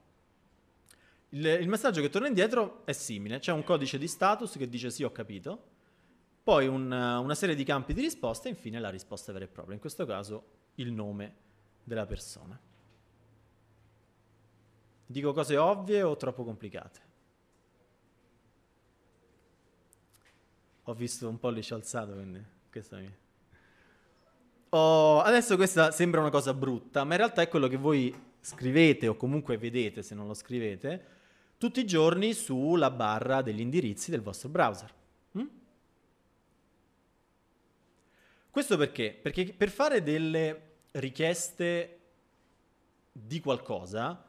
Il, il messaggio che torna indietro è simile, c'è un codice di status che dice sì ho capito, poi un, una serie di campi di risposta e infine la risposta vera e propria, in questo caso il nome della persona. Dico cose ovvie o troppo complicate? ho visto un pollice alzato, quindi questa mi... Oh, adesso questa sembra una cosa brutta, ma in realtà è quello che voi scrivete o comunque vedete se non lo scrivete tutti i giorni sulla barra degli indirizzi del vostro browser. Mm? Questo perché? Perché per fare delle richieste di qualcosa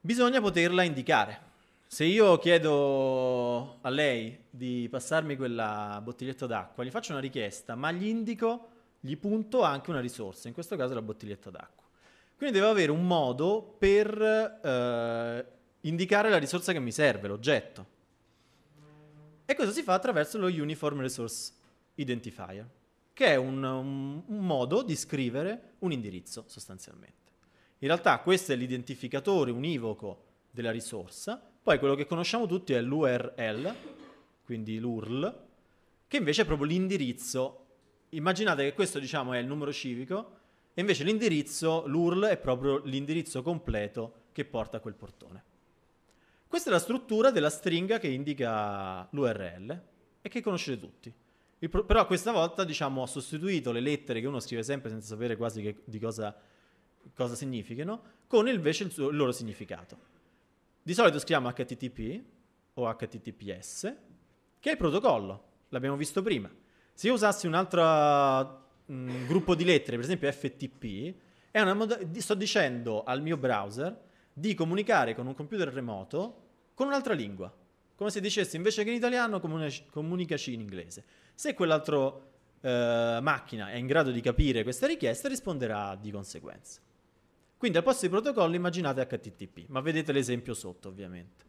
bisogna poterla indicare. Se io chiedo a lei di passarmi quella bottiglietta d'acqua, gli faccio una richiesta, ma gli indico, gli punto anche una risorsa, in questo caso la bottiglietta d'acqua. Quindi devo avere un modo per eh, indicare la risorsa che mi serve, l'oggetto. E questo si fa attraverso lo Uniform Resource Identifier, che è un, un, un modo di scrivere un indirizzo sostanzialmente. In realtà questo è l'identificatore univoco della risorsa poi quello che conosciamo tutti è l'URL, er quindi l'URL, che invece è proprio l'indirizzo. Immaginate che questo diciamo è il numero civico e invece l'indirizzo, l'URL è proprio l'indirizzo completo che porta a quel portone. Questa è la struttura della stringa che indica l'URL e che conoscete tutti. Pro- però questa volta diciamo ho sostituito le lettere che uno scrive sempre senza sapere quasi che, di cosa, cosa significhino con invece il, suo, il loro significato. Di solito scriviamo HTTP o HTTPS, che è il protocollo, l'abbiamo visto prima. Se io usassi un altro mh, mm, gruppo di lettere, per esempio FTP, mod- sto dicendo al mio browser di comunicare con un computer remoto con un'altra lingua. Come se dicessi invece che in italiano comunic- comunicaci in inglese. Se quell'altro eh, macchina è in grado di capire questa richiesta risponderà di conseguenza. Quindi al posto di protocollo immaginate HTTP, ma vedete l'esempio sotto ovviamente.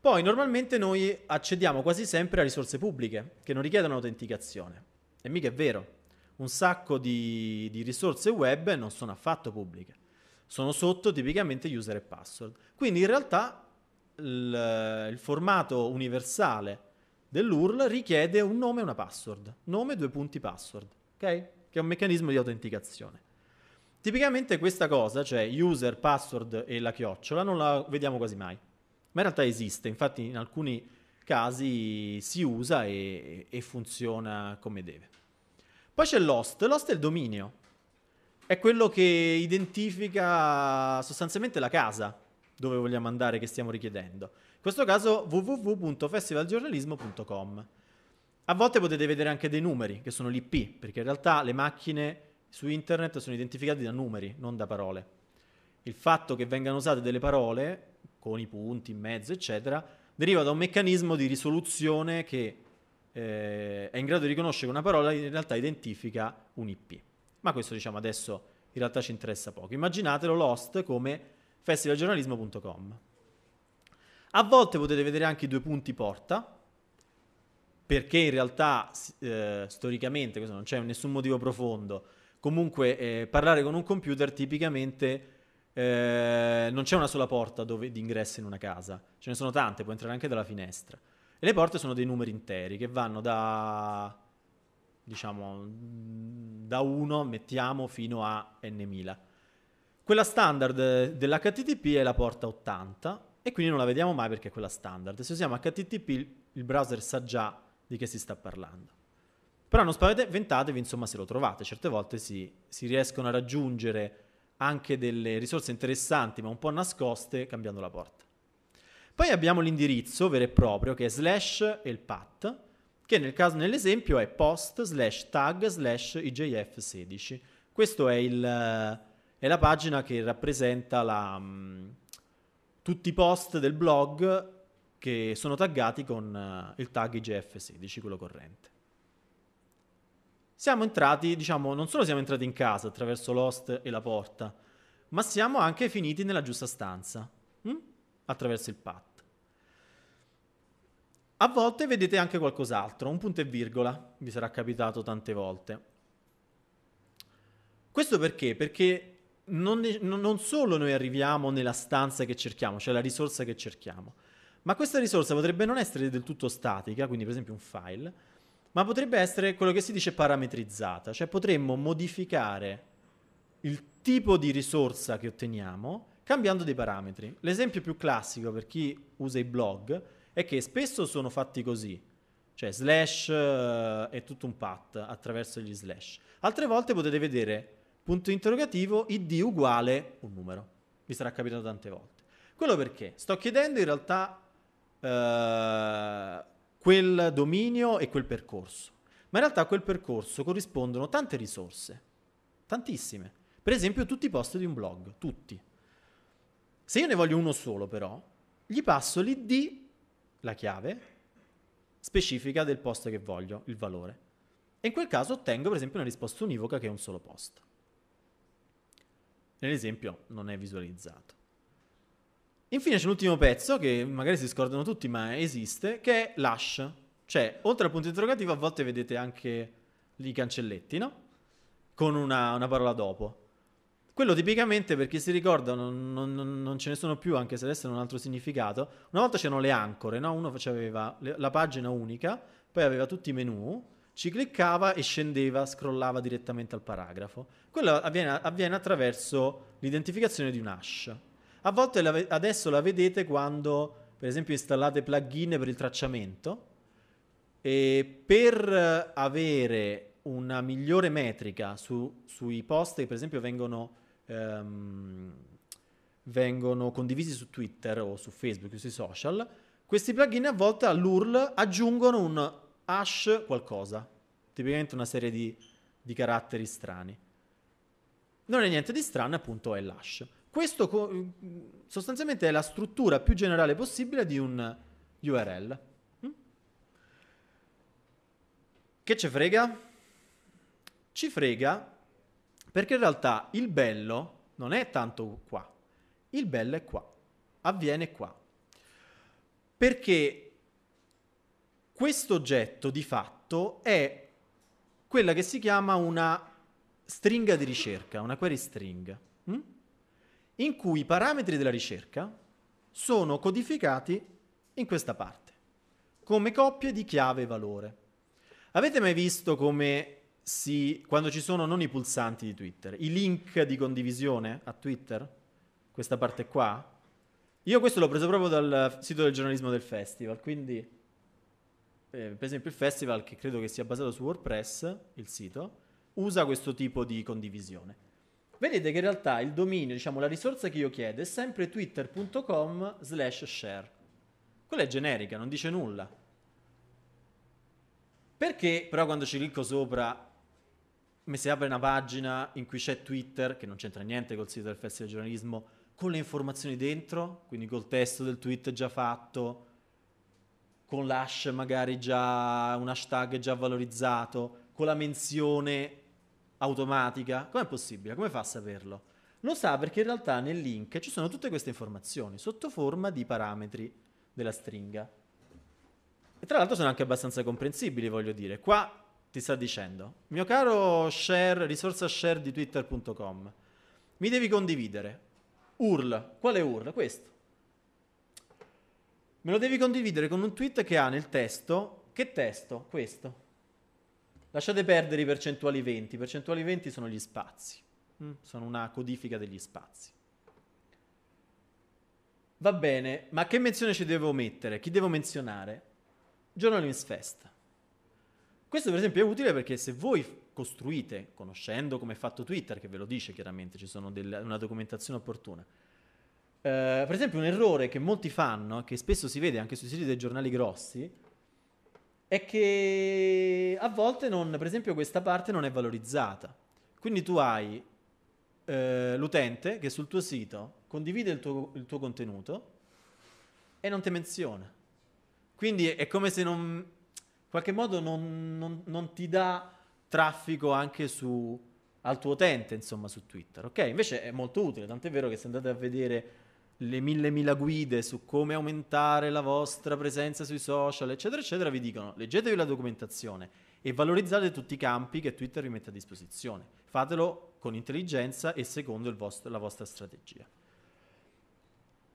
Poi normalmente noi accediamo quasi sempre a risorse pubbliche che non richiedono autenticazione. E mica è vero, un sacco di, di risorse web non sono affatto pubbliche, sono sotto tipicamente user e password. Quindi in realtà il, il formato universale dell'URL richiede un nome e una password, nome due punti password, ok? Che è un meccanismo di autenticazione. Tipicamente questa cosa, cioè user, password e la chiocciola, non la vediamo quasi mai. Ma in realtà esiste, infatti in alcuni casi si usa e, e funziona come deve. Poi c'è l'host, l'host è il dominio, è quello che identifica sostanzialmente la casa dove vogliamo andare che stiamo richiedendo. In questo caso www.festivalgiornalismo.com. A volte potete vedere anche dei numeri che sono l'IP, perché in realtà le macchine su internet sono identificati da numeri, non da parole. Il fatto che vengano usate delle parole, con i punti in mezzo, eccetera, deriva da un meccanismo di risoluzione che eh, è in grado di riconoscere che una parola in realtà identifica un IP. Ma questo diciamo adesso in realtà ci interessa poco. Immaginatelo Lost come festivalgiornalismo.com. A volte potete vedere anche i due punti porta, perché in realtà eh, storicamente, questo non c'è nessun motivo profondo, comunque eh, parlare con un computer tipicamente eh, non c'è una sola porta dove, di ingresso in una casa, ce ne sono tante, puoi entrare anche dalla finestra. E le porte sono dei numeri interi che vanno da diciamo mm, da 1 mettiamo fino a n1000. Quella standard eh, dell'HTTP è la porta 80 e quindi non la vediamo mai perché è quella standard. Se usiamo HTTP il browser sa già di che si sta parlando. Però non spaventatevi, insomma, se lo trovate. Certe volte si, si riescono a raggiungere anche delle risorse interessanti, ma un po' nascoste, cambiando la porta. Poi abbiamo l'indirizzo vero e proprio, che è slash e il path, che nel caso, nell'esempio è post slash tag slash IJF16. Questa è, è, la pagina che rappresenta la, mm, tutti i post del blog che sono taggati con eh, il tag IGF16, quello corrente siamo entrati, diciamo, non solo siamo entrati in casa attraverso l'host e la porta, ma siamo anche finiti nella giusta stanza, hm? attraverso il pat. A volte vedete anche qualcos'altro, un punto e virgola, vi sarà capitato tante volte. Questo perché? Perché non, non solo noi arriviamo nella stanza che cerchiamo, cioè la risorsa che cerchiamo, ma questa risorsa potrebbe non essere del tutto statica, quindi per esempio un file, ma potrebbe essere quello che si dice parametrizzata, cioè potremmo modificare il tipo di risorsa che otteniamo cambiando dei parametri. L'esempio più classico per chi usa i blog è che spesso sono fatti così, cioè slash è eh, tutto un path attraverso gli slash. Altre volte potete vedere punto interrogativo id uguale un numero. Vi sarà capitato tante volte. Quello perché sto chiedendo in realtà eh, quel dominio e quel percorso. Ma in realtà a quel percorso corrispondono tante risorse, tantissime. Per esempio tutti i post di un blog, tutti. Se io ne voglio uno solo però, gli passo l'id, la chiave, specifica del post che voglio, il valore. E in quel caso ottengo per esempio una risposta univoca che è un solo post. Nell'esempio non è visualizzato. Infine c'è l'ultimo pezzo che magari si scordano tutti, ma esiste, che è l'hash. Cioè, oltre al punto interrogativo, a volte vedete anche i cancelletti, no? Con una, una parola dopo. Quello tipicamente, per chi si ricorda, non, non, non, ce ne sono più, anche se adesso hanno un altro significato. Una volta c'erano le ancore, no? Uno aveva la pagina unica, poi aveva tutti i menu, ci cliccava e scendeva, scrollava direttamente al paragrafo. Quello avviene, avviene attraverso l'identificazione di un hash. A volte la adesso la vedete quando, per esempio, installate plugin per il tracciamento. E per avere una migliore metrica su, sui post che, per esempio, vengono, ehm, vengono condivisi su Twitter o su Facebook sui social, questi plugin a volte all'URL aggiungono un hash qualcosa, tipicamente una serie di, di caratteri strani. Non è niente di strano, appunto, è l'hash. Questo co- mm, sostanzialmente è la struttura più generale possibile di un URL. Mm? Che ci frega? Ci frega perché in realtà il bello non è tanto qua, il bello è qua, avviene qua. Perché questo oggetto di fatto è quella che si chiama una stringa di ricerca, una query string in cui i parametri della ricerca sono codificati in questa parte, come coppie di chiave e valore. Avete mai visto come si, quando ci sono non i pulsanti di Twitter, i link di condivisione a Twitter? Questa parte qua? Io questo l'ho preso proprio dal sito del giornalismo del festival, quindi eh, per esempio il festival che credo che sia basato su WordPress, il sito, usa questo tipo di condivisione. Vedete che in realtà il dominio, diciamo la risorsa che io chiedo è sempre twitter.com slash share. Quella è generica, non dice nulla. Perché però quando ci clicco sopra mi si apre una pagina in cui c'è Twitter, che non c'entra niente col sito del Festival del Giornalismo, con le informazioni dentro, quindi col testo del tweet già fatto, con l'hash magari già, un hashtag già valorizzato, con la menzione automatica. Com'è possibile? Come fa a saperlo? Lo sa perché in realtà nel link ci sono tutte queste informazioni sotto forma di parametri della stringa. E tra l'altro sono anche abbastanza comprensibili, voglio dire. Qua ti sta dicendo, mio caro share, risorsa share di twitter.com, mi devi condividere. URL, quale URL? Questo. Me lo devi condividere con un tweet che ha nel testo, che testo? Questo. Lasciate perdere i percentuali 20. I percentuali 20 sono gli spazi. Mm. Sono una codifica degli spazi. Va bene, ma che menzione ci devo mettere? Chi devo menzionare? Journalism Fest. Questo per esempio è utile perché se voi costruite, conoscendo come è fatto Twitter, che ve lo dice chiaramente, ci sono delle, una documentazione opportuna, Uh, per esempio, un errore che molti fanno, che spesso si vede anche sui siti dei giornali grossi, è che a volte non, per esempio, questa parte non è valorizzata. Quindi tu hai eh, l'utente che sul tuo sito condivide il tuo, il tuo contenuto e non ti menziona. Quindi è come se non, in qualche modo non, non, non ti dà traffico anche su, al tuo utente, insomma, su Twitter, ok? Invece è molto utile, tant'è vero che se andate a vedere le mille mila guide su come aumentare la vostra presenza sui social, eccetera, eccetera, vi dicono leggetevi la documentazione e valorizzate tutti i campi che Twitter vi mette a disposizione. Fatelo con intelligenza e secondo vostro, la vostra strategia.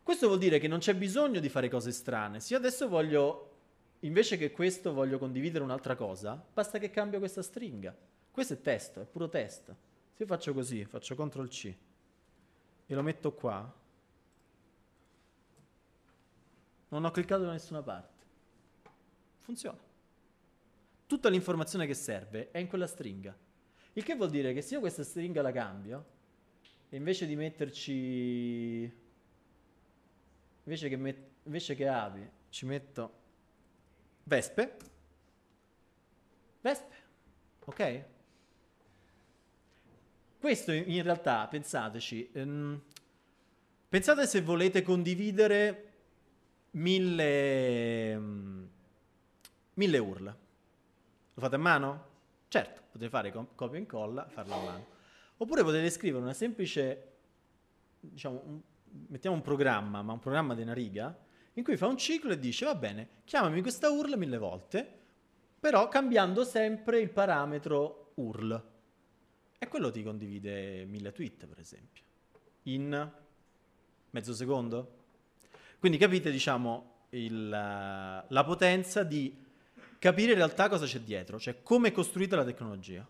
Questo vuol dire che non c'è bisogno di fare cose strane. Se io adesso voglio, invece che questo, voglio condividere un'altra cosa, basta che cambio questa stringa. Questo è testo, è puro testo. Se io faccio così, faccio CTRL C e lo metto qua, non ho cliccato da nessuna parte. Funziona. Tutta l'informazione che serve è in quella stringa. Il che vuol dire che se io questa stringa la cambio, e invece di metterci... Invece che, met... invece che api, ci metto vespe. Vespe. Ok? Questo in realtà, pensateci, ehm, pensate se volete condividere mille, mm, mille URL. Lo fate a mano? Certo, potete fare copia e incolla, farlo a mano. Oppure potete scrivere una semplice, diciamo, un, mettiamo un programma, ma un programma di una riga, in cui fa un ciclo e dice, va bene, chiamami questa URL mille volte, però cambiando sempre il parametro URL. E quello ti condivide mille tweet, per esempio, in mezzo secondo, quindi capite, diciamo, il, eh, la potenza di capire in realtà cosa c'è dietro, cioè come è costruita la tecnologia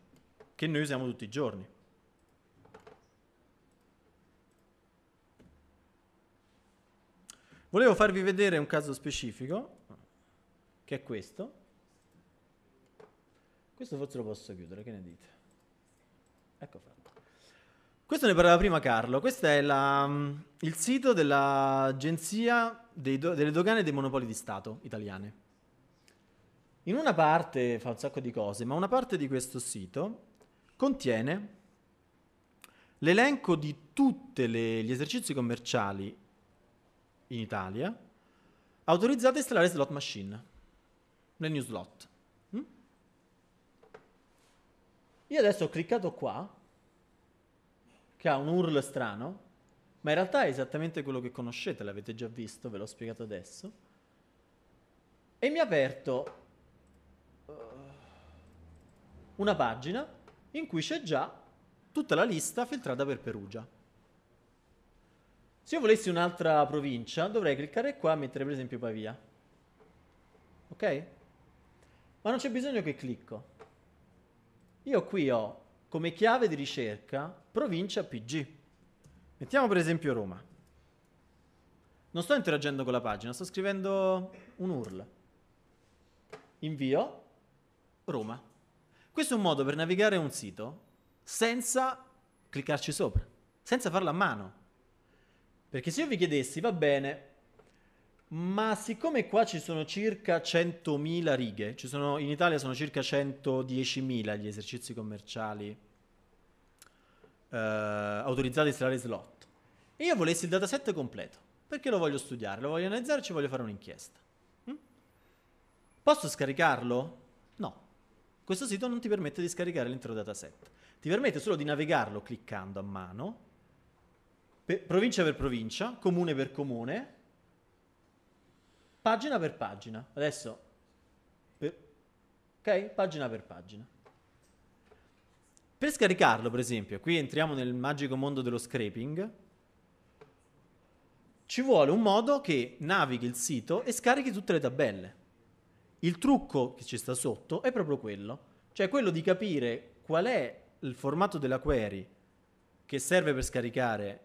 che noi usiamo tutti i giorni. Volevo farvi vedere un caso specifico, che è questo. Questo forse lo posso chiudere, che ne dite? Ecco fatto. Questo ne parlava prima Carlo, questo è la, mm, il sito dell'agenzia do, delle dogane dei monopoli di Stato italiane. In una parte fa un sacco di cose, ma una parte di questo sito contiene l'elenco di tutti gli esercizi commerciali in Italia autorizzati a installare slot machine, le new slot. Mm? Io adesso ho cliccato qua che ha un URL strano, ma in realtà è esattamente quello che conoscete, l'avete già visto, ve l'ho spiegato adesso. E mi ha aperto eh, una pagina in cui c'è già tutta la lista filtrata per Perugia. Se io volessi un'altra provincia, dovrei cliccare qua e mettere per esempio Pavia. Ok? Ma non c'è bisogno che clicco. Io qui ho come chiave di ricerca provincia PG. Mettiamo per esempio Roma. Non sto interagendo con la pagina, sto scrivendo un URL. Invio Roma. Questo è un modo per navigare un sito senza cliccarci sopra, senza farlo a mano. Perché se io vi chiedessi, va bene, ma siccome qua ci sono circa 100.000 righe, sono, in Italia sono circa 110.000 gli esercizi commerciali eh, autorizzati a installare slot, e io volessi il dataset completo, perché lo voglio studiare, lo voglio analizzare, ci voglio fare un'inchiesta. Hm? Posso scaricarlo? No. Questo sito non ti permette di scaricare l'intero dataset. Ti permette solo di navigarlo cliccando a mano, per, provincia per provincia, comune per comune, pagina per pagina. Adesso, per... ok? Pagina per pagina. Per scaricarlo, per esempio, qui entriamo nel magico mondo dello scraping, ci vuole un modo che navighi il sito e scarichi tutte le tabelle. Il trucco che ci sta sotto è proprio quello, cioè quello di capire qual è il formato della query che serve per scaricare,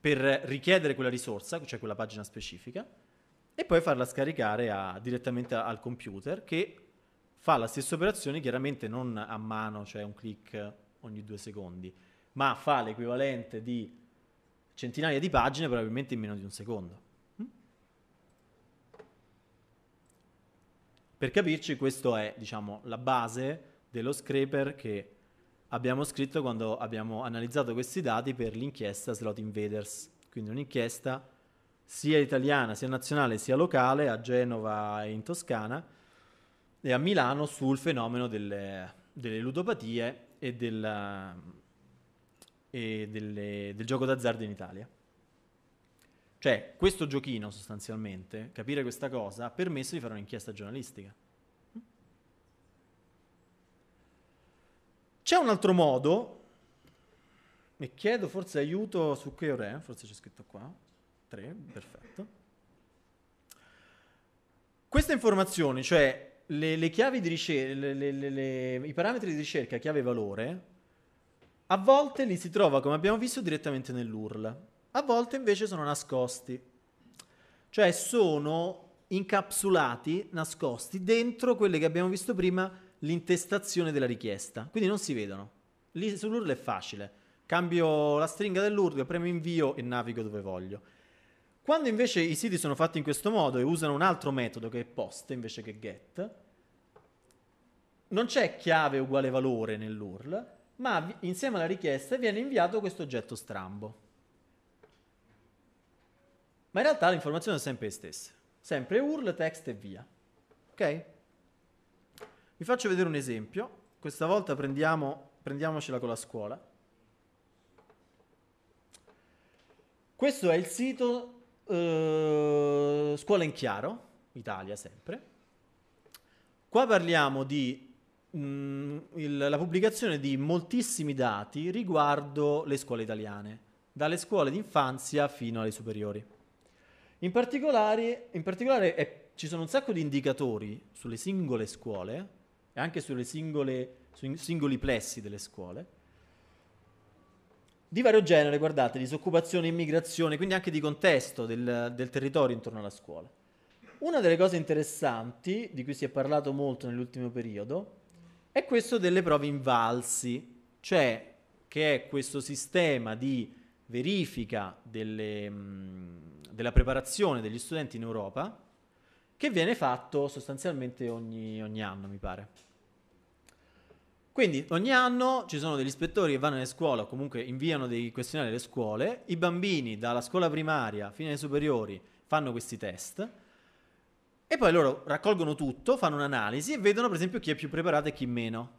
per richiedere quella risorsa, cioè quella pagina specifica, e poi farla scaricare a, direttamente al computer che fa la stessa operazione, chiaramente non a mano, cioè un clic ogni due secondi, ma fa l'equivalente di centinaia di pagine probabilmente in meno di un secondo. Mm? Per capirci, questa è diciamo, la base dello scraper che abbiamo scritto quando abbiamo analizzato questi dati per l'inchiesta Slot Invaders, quindi un'inchiesta sia italiana, sia nazionale, sia locale, a Genova e in Toscana, e a Milano sul fenomeno delle, delle ludopatie e, del, e delle, del gioco d'azzardo in Italia. Cioè, questo giochino sostanzialmente, capire questa cosa, ha permesso di fare un'inchiesta giornalistica. C'è un altro modo, mi chiedo forse aiuto su che ore, eh, forse c'è scritto qua, 3, perfetto. Queste informazioni, cioè le, le chiavi di ricerca, i parametri di ricerca chiave valore, a volte li si trova, come abbiamo visto, direttamente nell'URL, a volte invece sono nascosti, cioè sono incapsulati, nascosti dentro quelle che abbiamo visto prima, l'intestazione della richiesta, quindi non si vedono. Lì sull'URL è facile, cambio la stringa dell'URL, premo invio e navigo dove voglio. Quando invece i siti sono fatti in questo modo e usano un altro metodo che è post invece che get, non c'è chiave uguale valore nell'URL, ma insieme alla richiesta viene inviato questo oggetto strambo. Ma in realtà l'informazione è sempre la stessa, sempre URL, text e via. Ok? Vi faccio vedere un esempio, questa volta prendiamo, prendiamocela con la scuola. Questo è il sito eh, scuola in Chiaro, Italia sempre. Qua parliamo di mh, mm, il, la pubblicazione di moltissimi dati riguardo le scuole italiane, dalle scuole d'infanzia fino alle superiori. In particolare, in particolare è, ci sono un sacco di indicatori sulle singole scuole e anche sulle singole, sui singoli plessi delle scuole di vario genere, guardate, disoccupazione, immigrazione, quindi anche di contesto del, del territorio intorno alla scuola. Una delle cose interessanti, di cui si è parlato molto nell'ultimo periodo, è questo delle prove invalsi, cioè che è questo sistema di verifica delle, della preparazione degli studenti in Europa, che viene fatto sostanzialmente ogni, ogni anno, mi pare. Quindi ogni anno ci sono degli ispettori che vanno nelle scuole o comunque inviano dei questionari alle scuole, i bambini dalla scuola primaria fino ai superiori fanno questi test e poi loro raccolgono tutto, fanno un'analisi e vedono per esempio chi è più preparato e chi meno.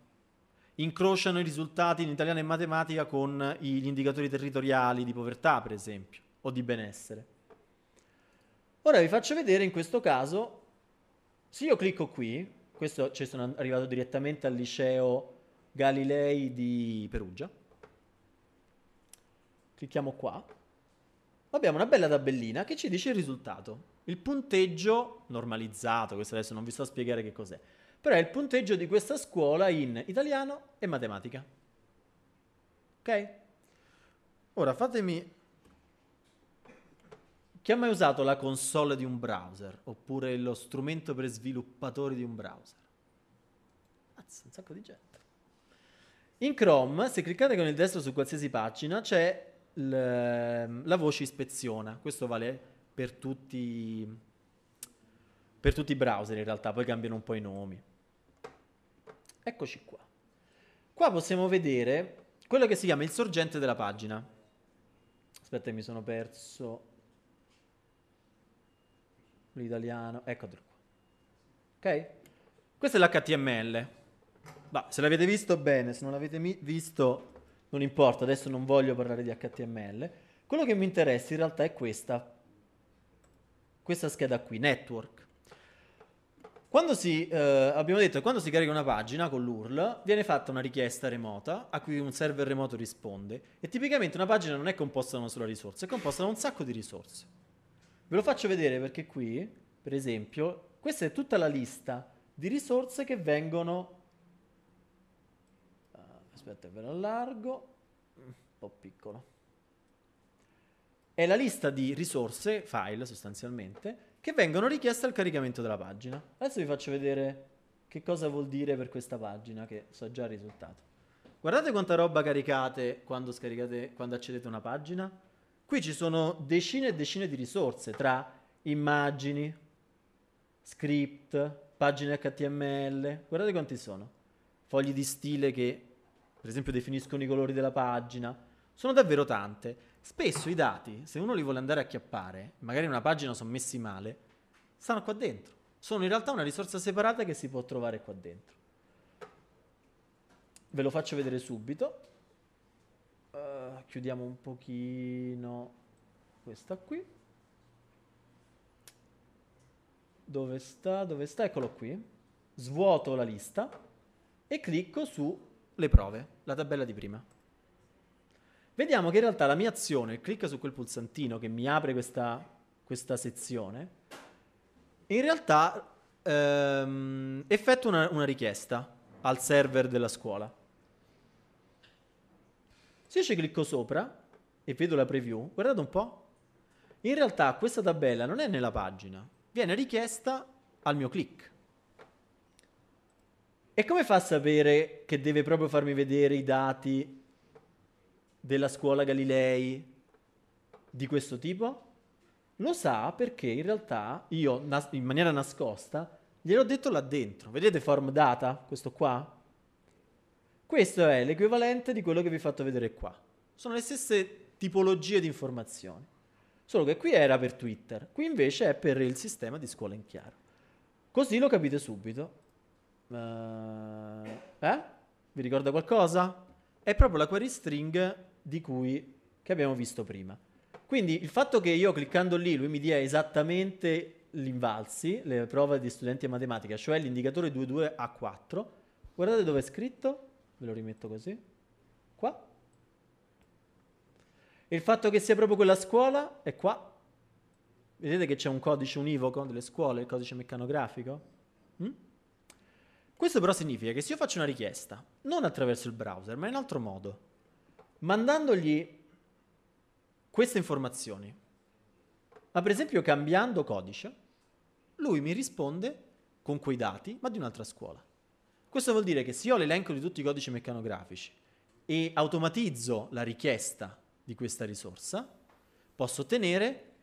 Incrociano i risultati in italiano e in matematica con gli indicatori territoriali di povertà per esempio o di benessere. Ora vi faccio vedere in questo caso, se io clicco qui, questo ci cioè, sono arrivato direttamente al liceo Galilei di Perugia. Clicchiamo qua. Abbiamo una bella tabellina che ci dice il risultato. Il punteggio normalizzato, questo adesso non vi sto a spiegare che cos'è, però è il punteggio di questa scuola in italiano e matematica. Ok? Ora fatemi... Chi ha mai usato la console di un browser oppure lo strumento per sviluppatori di un browser? Azz, un sacco di gente. In Chrome, se cliccate con il destro su qualsiasi pagina, c'è la voce ispeziona. Questo vale per tutti, per tutti i browser in realtà, poi cambiano un po' i nomi. Eccoci qua. Qua possiamo vedere quello che si chiama il sorgente della pagina. Aspetta, mi sono perso l'italiano. Eccolo qua. Ok? Questo è l'HTML. Bah, se l'avete visto bene, se non l'avete mi- visto non importa, adesso non voglio parlare di HTML. Quello che mi interessa in realtà è questa, questa scheda qui, network. Quando si, eh, abbiamo detto quando si carica una pagina con l'URL viene fatta una richiesta remota a cui un server remoto risponde e tipicamente una pagina non è composta da una sola risorsa, è composta da un sacco di risorse. Ve lo faccio vedere perché qui, per esempio, questa è tutta la lista di risorse che vengono aspetta ve lo allargo, un po' piccolo. È la lista di risorse, file sostanzialmente, che vengono richieste al caricamento della pagina. Adesso vi faccio vedere che cosa vuol dire per questa pagina, che so già il risultato. Guardate quanta roba caricate quando, scaricate, quando accedete a una pagina. Qui ci sono decine e decine di risorse tra immagini, script, pagine HTML. Guardate quanti sono. Fogli di stile che per esempio definiscono i colori della pagina, sono davvero tante. Spesso i dati, se uno li vuole andare a chiappare, magari in una pagina sono messi male, stanno qua dentro. Sono in realtà una risorsa separata che si può trovare qua dentro. Ve lo faccio vedere subito. Uh, chiudiamo un pochino questa qui. Dove sta? Dove sta? Eccolo qui. Svuoto la lista e clicco su le prove, la tabella di prima. Vediamo che in realtà la mia azione, il clic su quel pulsantino che mi apre questa, questa sezione, in realtà ehm, effettua una, una richiesta al server della scuola. Se io ci clicco sopra e vedo la preview, guardate un po', in realtà questa tabella non è nella pagina, viene richiesta al mio click. E come fa a sapere che deve proprio farmi vedere i dati della scuola Galilei di questo tipo? Lo sa perché in realtà io, in maniera nascosta, gliel'ho detto là dentro. Vedete form data, questo qua? Questo è l'equivalente di quello che vi ho fatto vedere qua. Sono le stesse tipologie di informazioni. Solo che qui era per Twitter, qui invece è per il sistema di scuola in chiaro. Così lo capite subito Uh, eh? Vi ricorda qualcosa? È proprio la query string di cui che abbiamo visto prima. Quindi il fatto che io cliccando lì lui mi dia esattamente l'invalsi, le prove di studenti a matematica, cioè l'indicatore 22A4, guardate dove è scritto, ve lo rimetto così, qua. il fatto che sia proprio quella scuola è qua. Vedete che c'è un codice univoco delle scuole, il codice meccanografico? Mm? Hm? Questo però significa che se io faccio una richiesta, non attraverso il browser, ma in altro modo, mandandogli queste informazioni, ma per esempio cambiando codice, lui mi risponde con quei dati, ma di un'altra scuola. Questo vuol dire che se io ho l'elenco di tutti i codici meccanografici e automatizzo la richiesta di questa risorsa, posso ottenere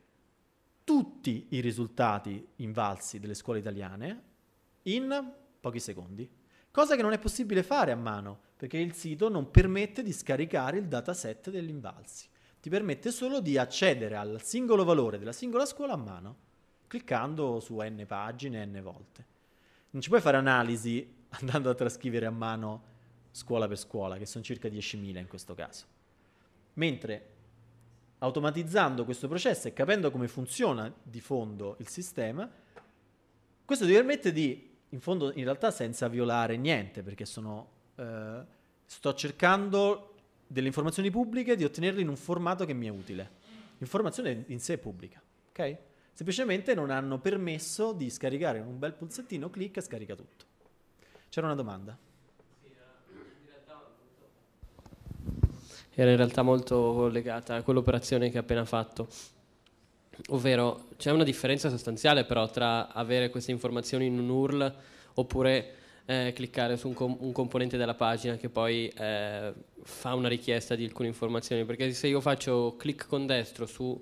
tutti i risultati invalsi delle scuole italiane in pochi secondi. Cosa che non è possibile fare a mano, perché il sito non permette di scaricare il dataset degli invalsi. Ti permette solo di accedere al singolo valore della singola scuola a mano, cliccando su n pagine n volte. Non ci puoi fare analisi andando a trascrivere a mano scuola per scuola, che sono circa 10.000 in questo caso. Mentre automatizzando questo processo e capendo come funziona di fondo il sistema, questo ti permette di in fondo in realtà senza violare niente, perché sono, eh, sto cercando delle informazioni pubbliche di ottenerle in un formato che mi è utile. L'informazione in sé è pubblica, ok? Semplicemente non hanno permesso di scaricare un bel pulsantino, clicca, scarica tutto. C'era una domanda. Era in realtà molto legata a quell'operazione che ha appena fatto. Ovvero c'è una differenza sostanziale però tra avere queste informazioni in un URL oppure eh, cliccare su un, com- un, componente della pagina che poi eh, fa una richiesta di alcune informazioni, perché se io faccio clic con destro su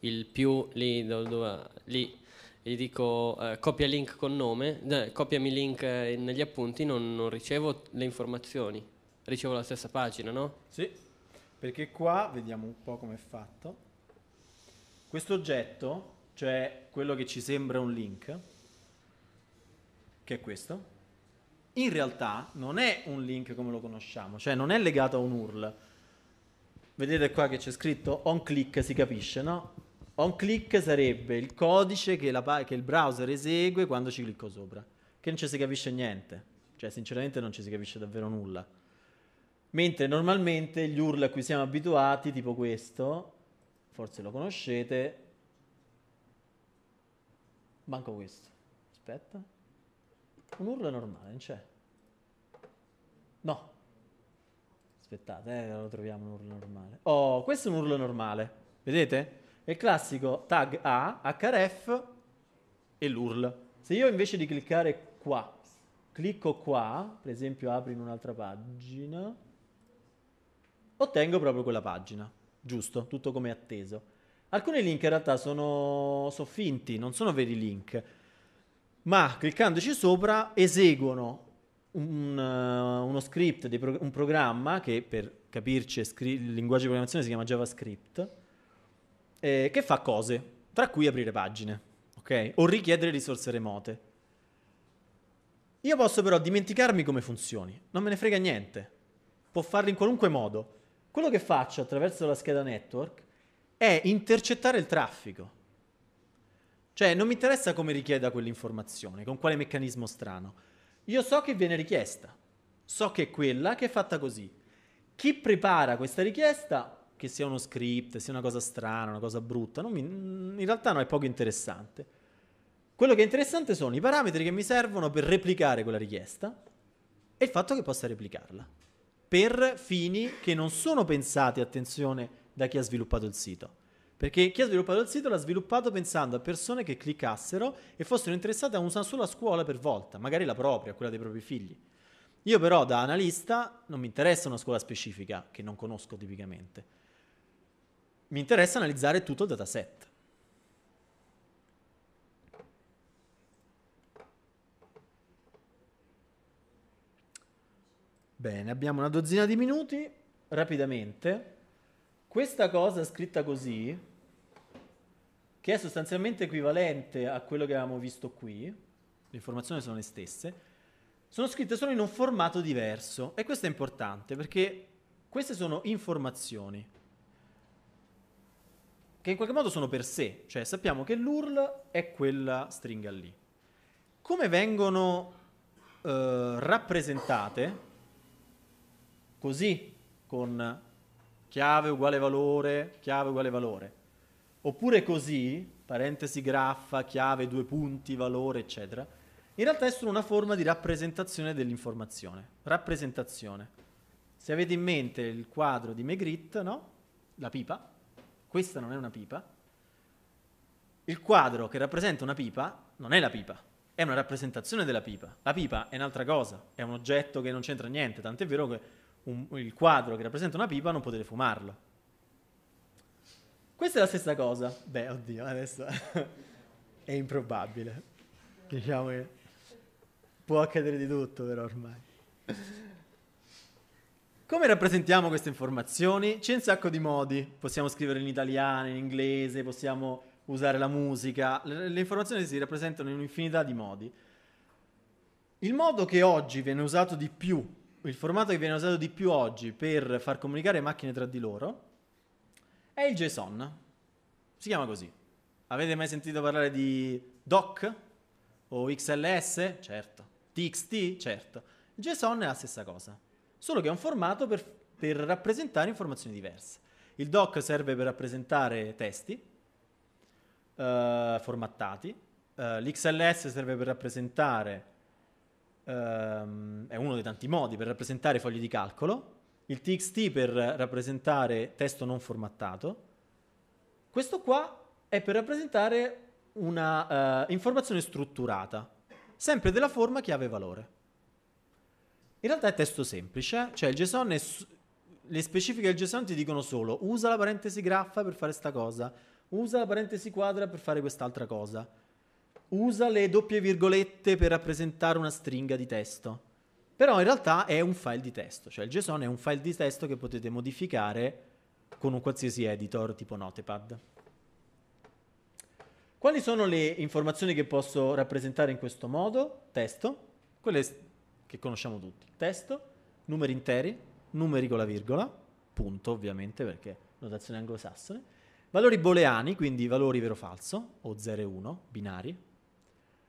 il più lì, dove, dove, lì gli dico eh, copia link con nome, eh, copiami link eh, negli appunti, non, non, ricevo le informazioni, ricevo la stessa pagina, no? Sì, perché qua vediamo un po' come è fatto. Questo oggetto, cioè quello che ci sembra un link, che è questo, in realtà non è un link come lo conosciamo, cioè non è legato a un URL. Vedete qua che c'è scritto on click, si capisce, no? On click sarebbe il codice che, la, che il browser esegue quando ci clicco sopra, che non ci si capisce niente, cioè sinceramente non ci si capisce davvero nulla. Mentre normalmente gli URL a cui siamo abituati, tipo questo, forse lo conoscete, manco questo, aspetta, un urlo normale, non c'è, no, aspettate, eh, lo troviamo un urlo normale, oh, questo è un urlo normale, vedete? È il classico tag A, href e l'url. Se io invece di cliccare qua, clicco qua, per esempio apri in un'altra pagina, ottengo proprio quella pagina giusto, tutto come atteso. Alcuni link in realtà sono, sono finti, non sono veri link, ma cliccandoci sopra eseguono un, uh, uno script, pro- un programma che per capirci scri- il linguaggio di programmazione si chiama JavaScript, eh, che fa cose, tra cui aprire pagine, ok? O richiedere risorse remote. Io posso però dimenticarmi come funzioni, non me ne frega niente, può farlo in qualunque modo. Quello che faccio attraverso la scheda network è intercettare il traffico. Cioè, non mi interessa come richieda quell'informazione, con quale meccanismo strano. Io so che viene richiesta. So che è quella che è fatta così. Chi prepara questa richiesta, che sia uno script, sia una cosa strana, una cosa brutta, mi, in realtà non è poco interessante. Quello che è interessante sono i parametri che mi servono per replicare quella richiesta e il fatto che possa replicarla per fini che non sono pensati, attenzione, da chi ha sviluppato il sito. Perché chi ha sviluppato il sito l'ha sviluppato pensando a persone che cliccassero e fossero interessate a una sola scuola per volta, magari la propria, quella dei propri figli. Io però da analista non mi interessa una scuola specifica, che non conosco tipicamente. Mi interessa analizzare tutto il dataset. Bene, abbiamo una dozzina di minuti, rapidamente. Questa cosa scritta così, che è sostanzialmente equivalente a quello che avevamo visto qui, le informazioni sono le stesse, sono scritte solo in un formato diverso. E questo è importante perché queste sono informazioni che in qualche modo sono per sé, cioè sappiamo che l'URL è quella stringa lì. Come vengono eh, rappresentate? così, con chiave uguale valore, chiave uguale valore. Oppure così, parentesi graffa, chiave, due punti, valore, eccetera. In realtà è solo una forma di rappresentazione dell'informazione. Rappresentazione. Se avete in mente il quadro di Megritte, no? La pipa. Questa non è una pipa. Il quadro che rappresenta una pipa non è la pipa, è una rappresentazione della pipa. La pipa è un'altra cosa, è un oggetto che non c'entra niente, tant'è vero che un, il quadro che rappresenta una pipa non potete fumarlo. Questa è la stessa cosa. Beh, oddio, adesso è improbabile. Diciamo che può accadere di tutto, però ormai. Come rappresentiamo queste informazioni? C'è un sacco di modi. Possiamo scrivere in italiano, in inglese, possiamo usare la musica. Le, le informazioni si rappresentano in un'infinità di modi. Il modo che oggi viene usato di più il formato che viene usato di più oggi per far comunicare macchine tra di loro è il JSON. Si chiama così. Avete mai sentito parlare di doc o XLS? Certo. TXT? Certo. Il JSON è la stessa cosa, solo che è un formato per, per rappresentare informazioni diverse. Il doc serve per rappresentare testi eh, formattati, eh, l'XLS serve per rappresentare ehm, è uno dei tanti modi per rappresentare fogli di calcolo, il TXT per rappresentare testo non formattato, questo qua è per rappresentare una uh, informazione strutturata, sempre della forma chiave valore. In realtà è testo semplice, cioè il JSON è su- le specifiche del JSON ti dicono solo usa la parentesi graffa per fare questa cosa, usa la parentesi quadra per fare quest'altra cosa usa le doppie virgolette per rappresentare una stringa di testo. Però in realtà è un file di testo, cioè il JSON è un file di testo che potete modificare con un qualsiasi editor tipo Notepad. Quali sono le informazioni che posso rappresentare in questo modo? Testo, quelle che conosciamo tutti. Testo, numeri interi, numeri con la virgola, punto ovviamente perché notazione anglosassone, valori booleani, quindi valori vero-falso o 0 e 1, binari,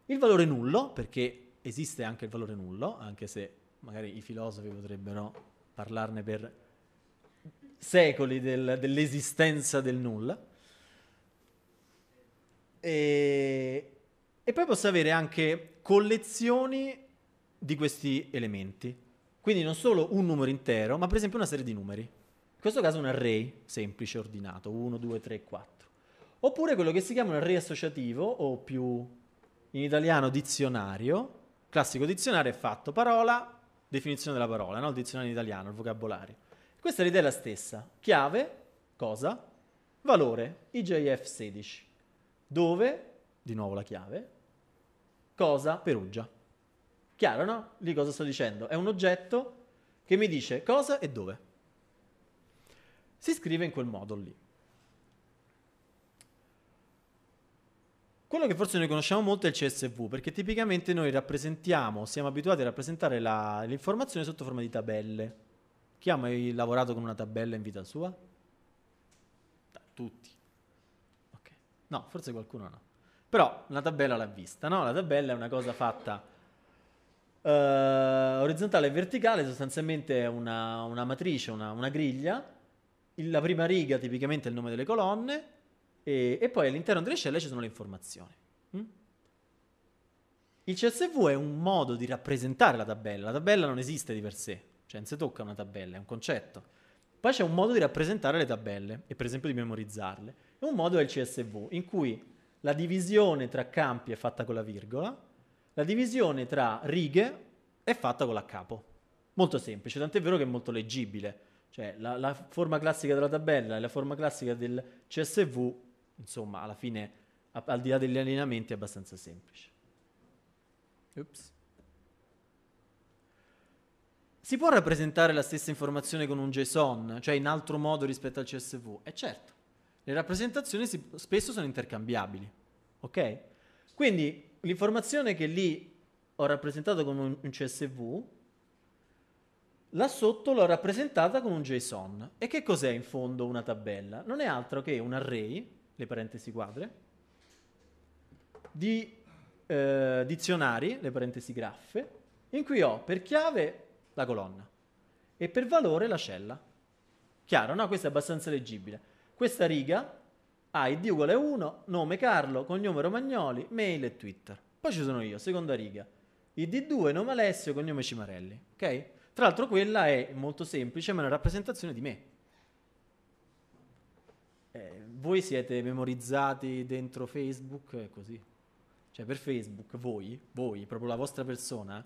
il valore nullo, perché esiste anche il valore nullo, anche se magari i filosofi potrebbero parlarne per secoli del, dell'esistenza del nulla. E, e poi posso avere anche collezioni di questi elementi. Quindi non solo un numero intero, ma per esempio una serie di numeri. In questo caso un array semplice, ordinato, 1, 2, 3, 4. Oppure quello che si chiama un array associativo o più in italiano dizionario, classico dizionario è fatto parola, definizione della parola, no? il dizionario in italiano, il vocabolario. Questa è l'idea la stessa, chiave, cosa, valore, IJF16, dove, di nuovo la chiave, cosa, Perugia. Chiaro, no? Lì cosa sto dicendo? È un oggetto che mi dice cosa e dove. Si scrive in quel modo lì. Quello che forse noi conosciamo molto è il CSV, perché tipicamente noi rappresentiamo, siamo abituati a rappresentare la, l'informazione sotto forma di tabelle. Chi ha mai lavorato con una tabella in vita sua? Tutti. Ok. No, forse qualcuno no. Però una tabella l'ha vista, no? La tabella è una cosa fatta uh, orizzontale e verticale, sostanzialmente è una, una matrice, una, una griglia. la prima riga tipicamente è il nome delle colonne, e, e poi all'interno delle celle ci sono le informazioni. Mm? Il CSV è un modo di rappresentare la tabella. La tabella non esiste di per sé, cioè non si tocca una tabella, è un concetto. Poi c'è un modo di rappresentare le tabelle e per esempio di memorizzarle. E un modo è il CSV, in cui la divisione tra campi è fatta con la virgola, la divisione tra righe è fatta con la capo. Molto semplice, tant'è vero che è molto leggibile. Cioè, la, la, forma classica della tabella e la forma classica del CSV insomma, alla fine, al di là degli allenamenti, è abbastanza semplice. Ups. Si può rappresentare la stessa informazione con un JSON, cioè in altro modo rispetto al CSV? E eh, certo, le rappresentazioni si- spesso sono intercambiabili, ok? Quindi l'informazione che lì ho rappresentato con un, un CSV, là sotto l'ho rappresentata con un JSON. E che cos'è in fondo una tabella? Non è altro che un array le parentesi quadre, di eh, dizionari, le parentesi graffe, in cui ho per chiave la colonna e per valore la cella. Chiaro, no? Questo è abbastanza leggibile. Questa riga ha id uguale 1, nome Carlo, cognome Romagnoli, mail e Twitter. Poi ci sono io, seconda riga. ID2, nome Alessio, cognome Cimarelli. Ok? Tra l'altro quella è molto semplice, ma è una rappresentazione di me voi siete memorizzati dentro Facebook, è così. Cioè per Facebook voi, voi, proprio la vostra persona,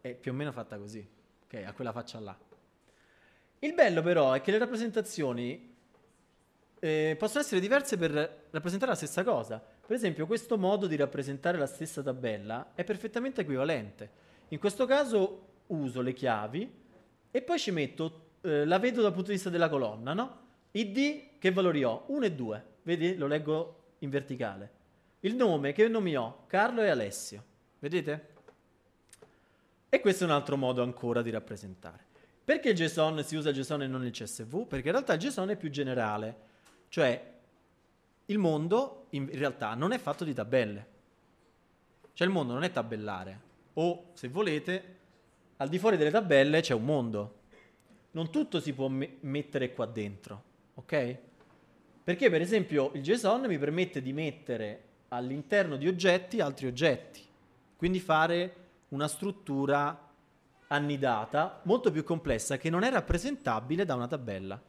è più o meno fatta così, ok? Ha quella faccia là. Il bello però è che le rappresentazioni eh, possono essere diverse per rappresentare la stessa cosa. Per esempio questo modo di rappresentare la stessa tabella è perfettamente equivalente. In questo caso uso le chiavi e poi ci metto, eh, la vedo dal punto di vista della colonna, no? ID che valori ho? 1 e 2. Vedi? Lo leggo in verticale. Il nome, che nomi ho? Carlo e Alessio. Vedete? E questo è un altro modo ancora di rappresentare. Perché il JSON si usa il JSON e non il CSV? Perché in realtà il JSON è più generale. Cioè, il mondo in realtà non è fatto di tabelle. Cioè il mondo non è tabellare. O, se volete, al di fuori delle tabelle c'è un mondo. Non tutto si può me- mettere qua dentro ok? Perché per esempio il JSON mi permette di mettere all'interno di oggetti altri oggetti, quindi fare una struttura annidata molto più complessa che non è rappresentabile da una tabella.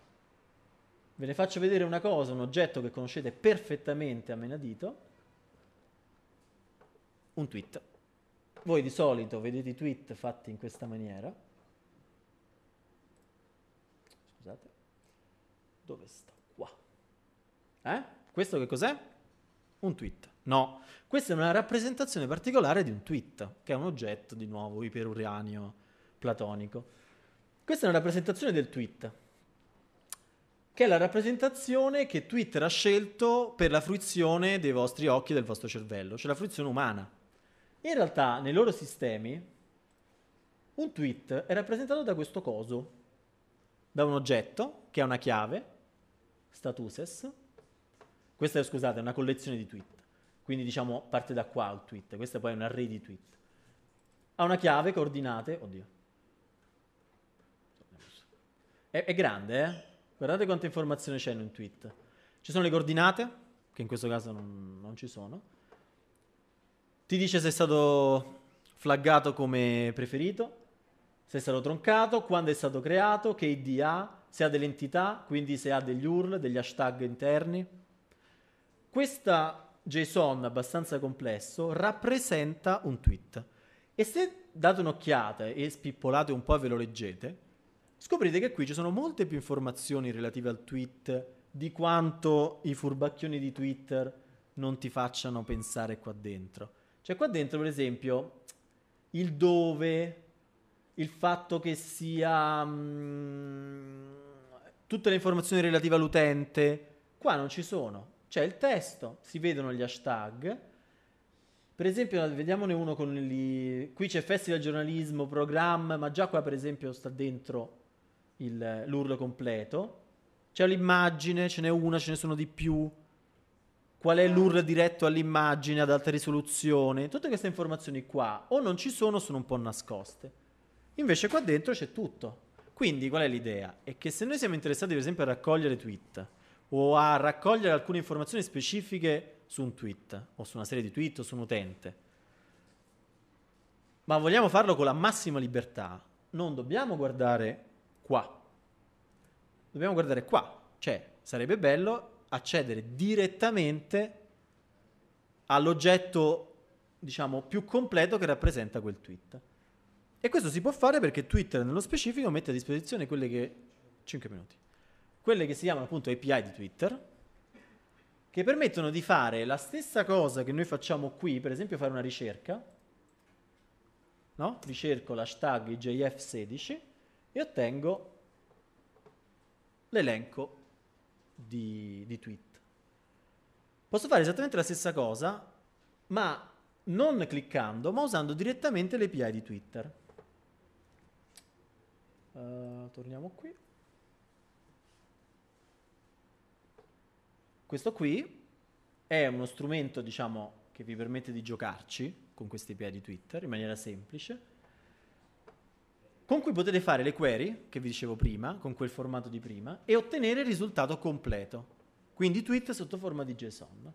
Ve ne faccio vedere una cosa, un oggetto che conoscete perfettamente a menadito, un tweet. Voi di solito vedete i tweet fatti in questa maniera. Dove sta? Qua. Eh? Questo che cos'è? Un tweet. No, questa è una rappresentazione particolare di un tweet, che è un oggetto di nuovo iperurianio platonico. Questa è una rappresentazione del tweet, che è la rappresentazione che Twitter ha scelto per la fruizione dei vostri occhi e del vostro cervello, cioè la fruizione umana. In realtà, nei loro sistemi, un tweet è rappresentato da questo coso, da un oggetto che è una chiave statuses. Questa, scusate, è una collezione di tweet. Quindi diciamo parte da qua il tweet. Questa poi è un array di tweet. Ha una chiave, coordinate. Oddio. È, è grande, eh? Guardate quanta informazione c'è in un tweet. Ci sono le coordinate, che in questo caso non, non ci sono. Ti dice se è stato flaggato come preferito, se è stato troncato, quando è stato creato, che ID ha, se ha delle entità, quindi se ha degli URL, degli hashtag interni. Questa JSON abbastanza complesso rappresenta un tweet. E se date un'occhiata e spippolate un po' e ve lo leggete, scoprite che qui ci sono molte più informazioni relative al tweet di quanto i furbacchioni di Twitter non ti facciano pensare qua dentro. Cioè qua dentro, per esempio, il dove, il fatto che sia mh, mm, tutte le informazioni relative all'utente, qua non ci sono. C'è il testo, si vedono gli hashtag. Per esempio, vediamone uno con gli... Qui c'è Festival Giornalismo, Programma, ma già qua per esempio sta dentro il, l'urlo completo. C'è l'immagine, ce n'è una, ce ne sono di più. Qual è eh. l'URL diretto all'immagine ad alta risoluzione? Tutte queste informazioni qua o non ci sono, sono un po' nascoste. Invece qua dentro c'è tutto. Quindi qual è l'idea? È che se noi siamo interessati per esempio a raccogliere tweet o a raccogliere alcune informazioni specifiche su un tweet o su una serie di tweet o su un utente, ma vogliamo farlo con la massima libertà, non dobbiamo guardare qua. Dobbiamo guardare qua. Cioè, sarebbe bello accedere direttamente all'oggetto, diciamo, più completo che rappresenta quel tweet. E questo si può fare perché Twitter nello specifico mette a disposizione quelle che... 5 minuti. Quelle che si chiamano appunto API di Twitter, che permettono di fare la stessa cosa che noi facciamo qui, per esempio fare una ricerca, no? ricerco l'hashtag JF16 e ottengo l'elenco di, di tweet. Posso fare esattamente la stessa cosa, ma non cliccando, ma usando direttamente l'API di Twitter. Eh, torniamo qui. Questo qui è uno strumento, diciamo, che vi permette di giocarci con questi piedi Twitter in maniera semplice, con cui potete fare le query, che vi dicevo prima, con quel formato di prima, e ottenere il risultato completo. Quindi tweet sotto forma di JSON.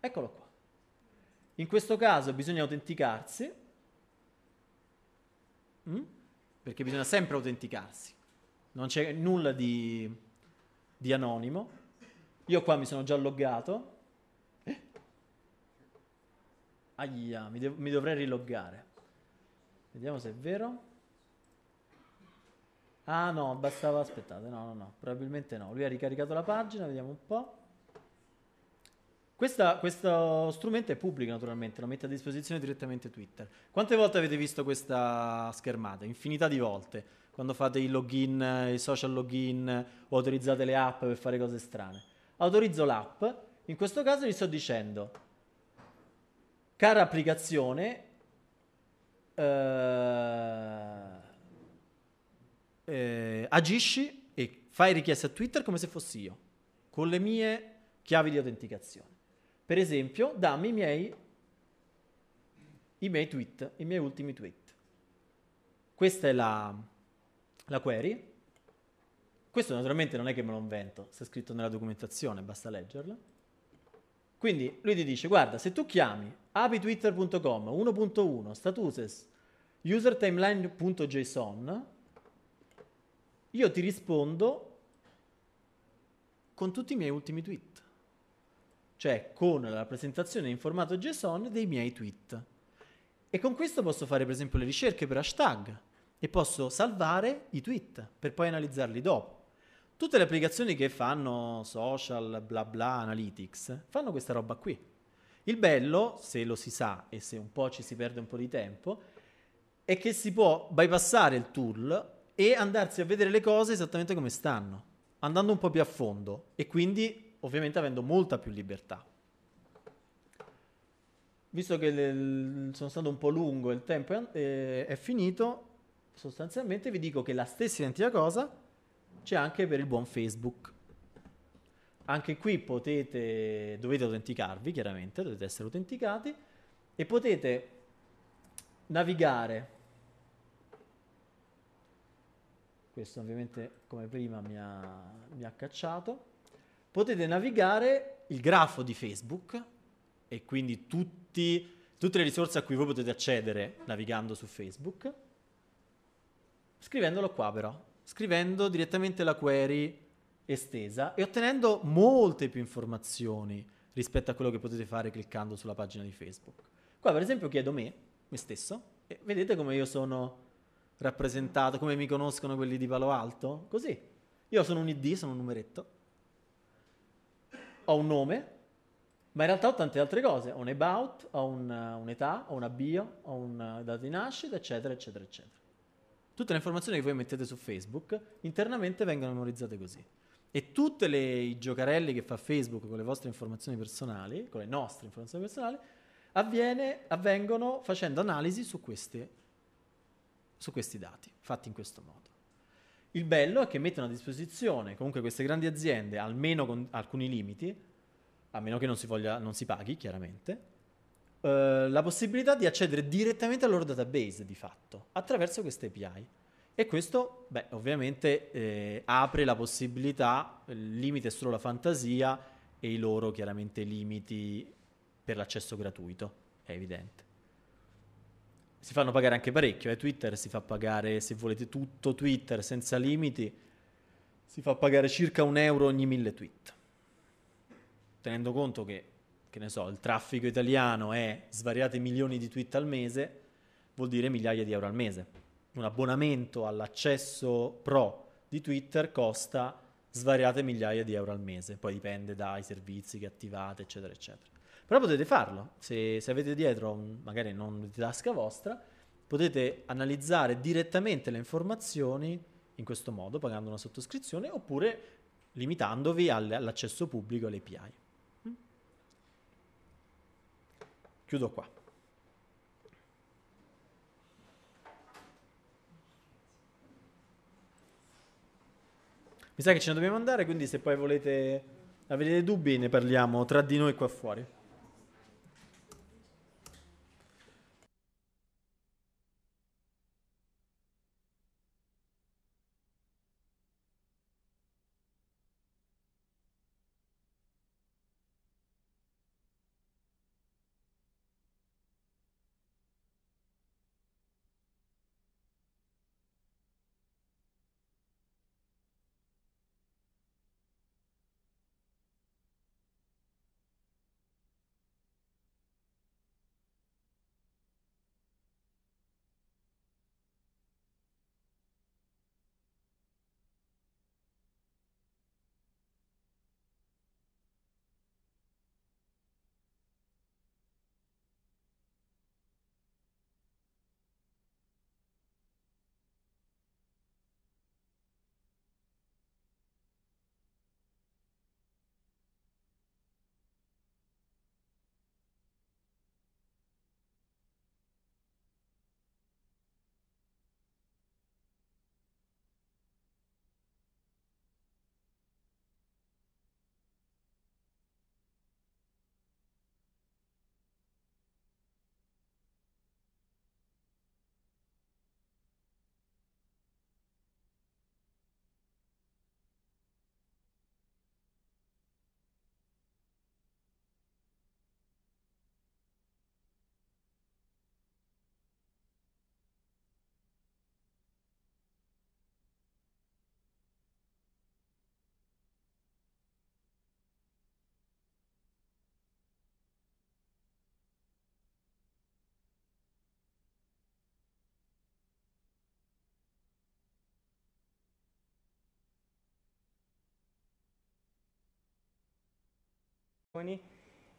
Eccolo qua. In questo caso bisogna autenticarsi Mm? Perché bisogna sempre autenticarsi. Non c'è nulla di, di anonimo. Io qua mi sono già loggato. Eh? Aia, mi, de- mi dovrei riloggare. Vediamo se è vero. Ah no, bastava aspettate, no, no, no, probabilmente no. Lui ha ricaricato la pagina, vediamo un po'. Questa, questo strumento è pubblico naturalmente, lo mette a disposizione direttamente Twitter. Quante volte avete visto questa schermata? Infinità di volte, quando fate i login, i social login o autorizzate le app per fare cose strane. Autorizzo l'app, in questo caso gli sto dicendo, cara applicazione, eh, eh, agisci e fai richieste a Twitter come se fossi io, con le mie chiavi di autenticazione. Per esempio, dammi i miei, i miei tweet, i miei ultimi tweet. Questa è la, la query. Questo naturalmente non è che me lo invento, sta scritto nella documentazione, basta leggerla. Quindi lui ti dice, guarda, se tu chiami apitwitter.com 1.1 statuses usertimeline.json, io ti rispondo con tutti i miei ultimi tweet cioè con la rappresentazione in formato JSON dei miei tweet. E con questo posso fare per esempio le ricerche per hashtag e posso salvare i tweet per poi analizzarli dopo. Tutte le applicazioni che fanno social, bla bla, analytics, fanno questa roba qui. Il bello, se lo si sa e se un po' ci si perde un po' di tempo, è che si può bypassare il tool e andarsi a vedere le cose esattamente come stanno, andando un po' più a fondo e quindi ovviamente avendo molta più libertà. Visto che le, sono stato un po' lungo e il tempo è, eh, è finito, sostanzialmente vi dico che la stessa identica cosa c'è anche per il buon Facebook. Anche qui potete, dovete autenticarvi chiaramente, dovete essere autenticati e potete navigare. Questo ovviamente come prima mi ha, mi ha cacciato potete navigare il grafo di Facebook e quindi tutti, tutte le risorse a cui voi potete accedere navigando su Facebook, scrivendolo qua però, scrivendo direttamente la query estesa e ottenendo molte più informazioni rispetto a quello che potete fare cliccando sulla pagina di Facebook. Qua per esempio chiedo me, me stesso, e vedete come io sono rappresentato, come mi conoscono quelli di Palo Alto? Così. Io sono un ID, sono un numeretto, ho un nome, ma in realtà ho tante altre cose. Ho un about, ho un, eh, un'età, ho una bio, ho un eh, dato di nascita, eccetera, eccetera, eccetera. Tutte le informazioni che voi mettete su Facebook internamente vengono memorizzate così. E tutti i giocarelli che fa Facebook con le vostre informazioni personali, con le nostre informazioni personali, avviene, avvengono facendo analisi su, queste, su questi dati, fatti in questo modo. Il bello è che mettono a disposizione comunque queste grandi aziende, almeno con alcuni limiti, a meno che non si, voglia, non si paghi chiaramente, eh, la possibilità di accedere direttamente al loro database di fatto, attraverso queste API. E questo, beh, ovviamente eh, apre la possibilità, il limite è solo la fantasia e i loro chiaramente limiti per l'accesso gratuito, è evidente si fanno pagare anche parecchio, eh? Twitter si fa pagare, se volete, tutto Twitter senza limiti, si fa pagare circa un euro ogni mille tweet. Tenendo conto che, che ne so, il traffico italiano è svariate milioni di tweet al mese, vuol dire migliaia di euro al mese. Un abbonamento all'accesso pro di Twitter costa svariate migliaia di euro al mese, poi dipende dai servizi che attivate, eccetera, eccetera. Però potete farlo, se, se avete dietro, mm, magari non di tasca vostra, potete analizzare direttamente le informazioni in questo modo, pagando una sottoscrizione, oppure limitandovi all, all'accesso pubblico alle API. Mm. Chiudo qua. Mi sa che ce ne dobbiamo andare, quindi se poi volete avere dei dubbi ne parliamo tra di noi qua fuori.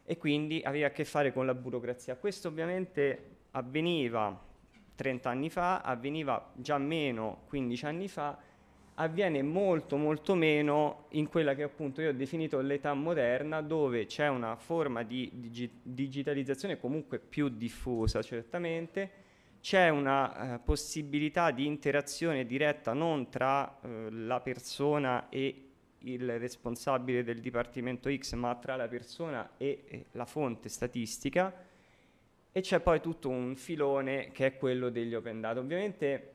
e quindi aveva a che fare con la burocrazia. Questo ovviamente avveniva 30 anni fa, avveniva già meno 15 anni fa, avviene molto molto meno in quella che appunto io ho definito l'età moderna dove c'è una forma di digi digitalizzazione comunque più diffusa certamente, c'è una eh, possibilità di interazione diretta non tra eh, la persona e il responsabile del Dipartimento X, ma tra la persona e, la fonte statistica. E c'è poi tutto un filone che è quello degli open data. Ovviamente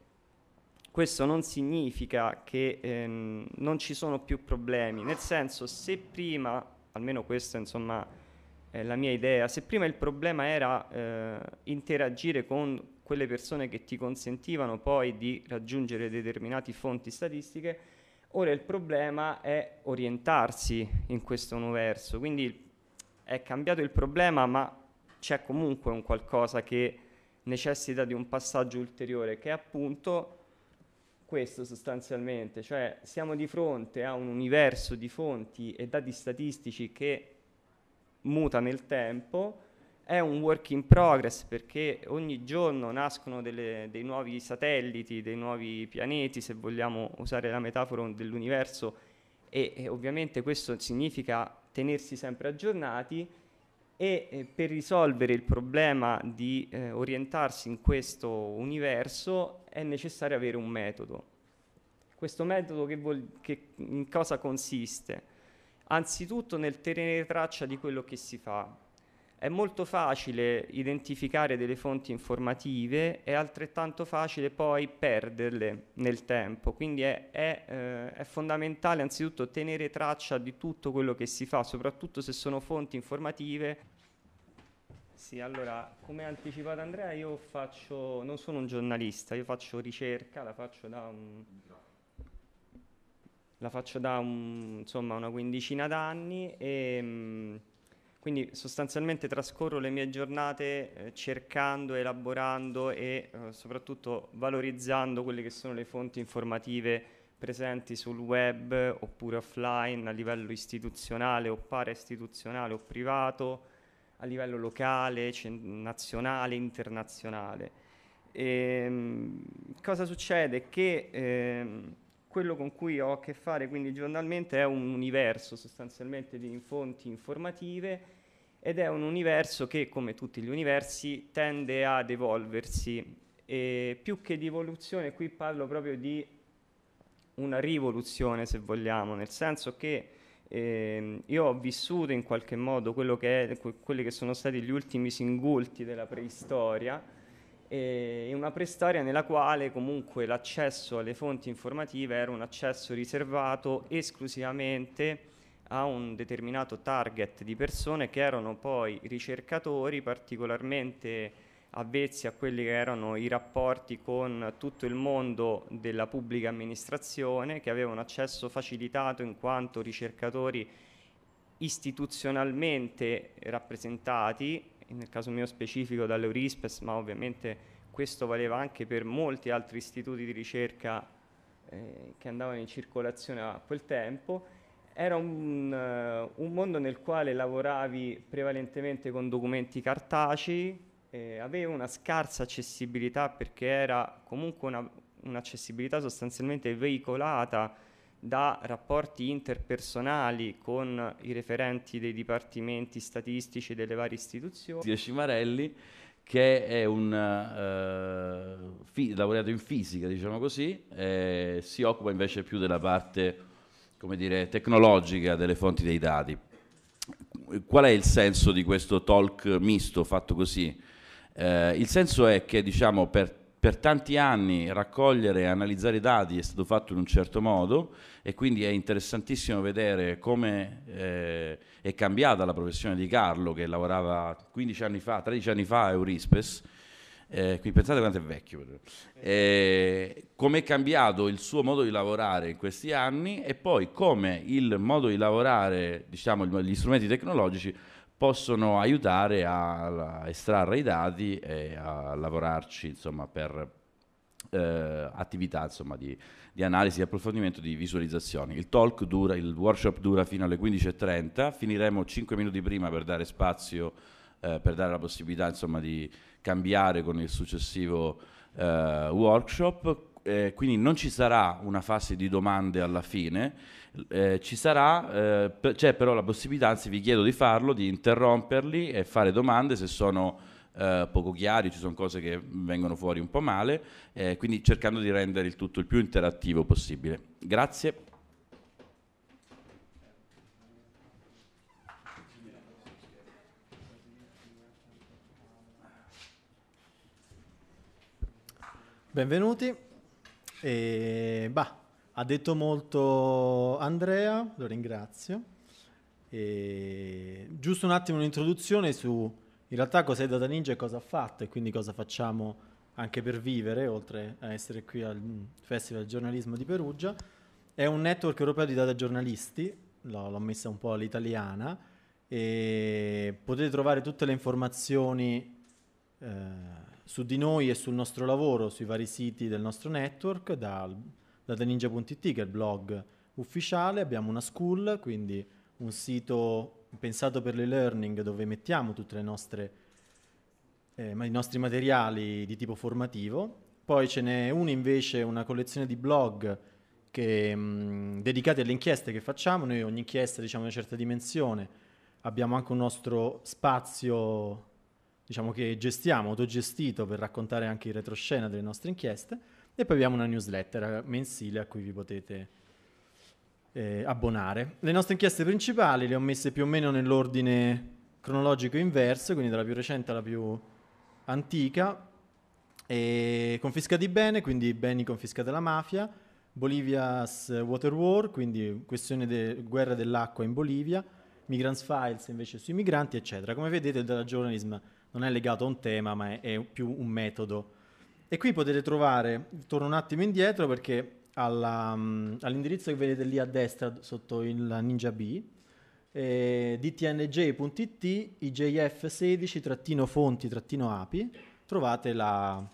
questo non significa che ehm, non ci sono più problemi, nel senso se prima, almeno questa insomma è la mia idea, se prima il problema era eh, interagire con quelle persone che ti consentivano poi di raggiungere determinate fonti statistiche, Ora il problema è orientarsi in questo universo, quindi è cambiato il problema, ma c'è comunque un qualcosa che necessita di un passaggio ulteriore, che è appunto questo sostanzialmente, cioè siamo di fronte a un universo di fonti e dati statistici che muta nel tempo è un work in progress perché ogni giorno nascono delle, dei nuovi satelliti, dei nuovi pianeti, se vogliamo usare la metafora dell'universo, e, e ovviamente questo significa tenersi sempre aggiornati e eh, per risolvere il problema di eh, orientarsi in questo universo è necessario avere un metodo. Questo metodo che, vol- che in cosa consiste? Anzitutto nel tenere traccia di quello che si fa, è molto facile identificare delle fonti informative, è altrettanto facile poi perderle nel tempo, quindi è, è, eh, è fondamentale anzitutto tenere traccia di tutto quello che si fa, soprattutto se sono fonti informative sì, allora, come ha anticipato Andrea, io faccio, non sono un giornalista, io faccio ricerca, la faccio da, un, la faccio da un, insomma, una quindicina d'anni e... Mh, mm, quindi sostanzialmente trascorro le mie giornate eh, cercando, elaborando e eh, soprattutto valorizzando quelle che sono le fonti informative presenti sul web oppure offline a livello istituzionale o paraistituzionale o privato, a livello locale, nazionale, internazionale. E, ehm, cosa succede? Che ehm, quello con cui ho a che fare quindi giornalmente è un universo sostanzialmente di fonti informative ed è un universo che, come tutti gli universi, tende ad evolversi. E più che di evoluzione, qui parlo proprio di una rivoluzione, se vogliamo, nel senso che eh, io ho vissuto in qualche modo che è, que- quelli che sono stati gli ultimi singulti della preistoria e una preistoria nella quale comunque l'accesso alle fonti informative era un accesso riservato esclusivamente a un determinato target di persone che erano poi ricercatori particolarmente avvezzi a quelli che erano i rapporti con tutto il mondo della pubblica amministrazione, che avevano accesso facilitato in quanto ricercatori istituzionalmente rappresentati nel caso mio specifico dall'Eurispes, ma ovviamente questo valeva anche per molti altri istituti di ricerca eh, che andavano in circolazione a quel tempo, era un, uh, un, mondo nel quale lavoravi prevalentemente con documenti cartacei, eh, aveva una scarsa accessibilità perché era comunque una, un'accessibilità sostanzialmente veicolata da rapporti interpersonali con i referenti dei dipartimenti statistici delle varie istituzioni. Zio Cimarelli, che è un eh, fi- laureato in fisica, diciamo così, eh, si occupa invece più della parte dire, tecnologica delle fonti dei dati. Qual è il senso di questo talk misto fatto così? Eh, il senso è che diciamo, per per tanti anni raccogliere e analizzare i dati è stato fatto in un certo modo e quindi è interessantissimo vedere come eh, è cambiata la professione di Carlo che lavorava 15 anni fa, 13 anni fa a Eurispes. Eh, qui pensate quanto è vecchio, eh, come è cambiato il suo modo di lavorare in questi anni e poi come il modo di lavorare, diciamo, gli strumenti tecnologici possono aiutare a, a estrarre i dati e a lavorarci insomma, per eh, attività insomma, di, di, analisi, di approfondimento, di visualizzazione. Il talk dura, il workshop dura fino alle 15.30, finiremo 5 minuti prima per dare spazio, eh, per dare la possibilità insomma, di cambiare con il successivo eh, workshop, eh, quindi non ci sarà una fase di domande alla fine eh, ci sarà, eh, c'è però la possibilità, anzi vi chiedo di farlo, di interromperli e fare domande se sono eh, poco chiari, ci sono cose che vengono fuori un po' male, eh, quindi cercando di rendere il tutto il più interattivo possibile. Grazie. Benvenuti. E, bah, ha detto molto Andrea, lo ringrazio. E giusto un attimo un'introduzione su in realtà cos'è Data Ninja e cosa ha fatto e quindi cosa facciamo anche per vivere, oltre a essere qui al Festival Giornalismo di Perugia. È un network europeo di data giornalisti, l'ho, l'ho messa un po' all'italiana, e potete trovare tutte le informazioni eh, su di noi e sul nostro lavoro sui vari siti del nostro network, dal da dataninja.it che è il blog ufficiale, abbiamo una school, quindi un sito pensato per l'e-learning dove mettiamo tutti eh, i nostri materiali di tipo formativo. Poi ce n'è uno invece, una collezione di blog che, mh, mm, dedicati alle inchieste che facciamo. Noi ogni inchiesta diciamo una certa dimensione. Abbiamo anche un nostro spazio diciamo, che gestiamo, autogestito, per raccontare anche in retroscena delle nostre inchieste. E poi abbiamo una newsletter mensile a cui vi potete eh, abbonare. Le nostre inchieste principali le ho messe più o meno nell'ordine cronologico inverso, quindi dalla più recente alla più antica. E confiscati bene, quindi beni confiscati alla mafia. Bolivia's Water War, quindi questione de- guerra dell'acqua in Bolivia. Migrants Files invece sui migranti, eccetera. Come vedete, il giornalismo non è legato a un tema, ma è, è più un metodo e qui potete trovare, torno un attimo indietro perché alla, mm, all'indirizzo che vedete lì a destra sotto il Ninja B, eh, dtnj.it ijf16-fonti-api, trovate la,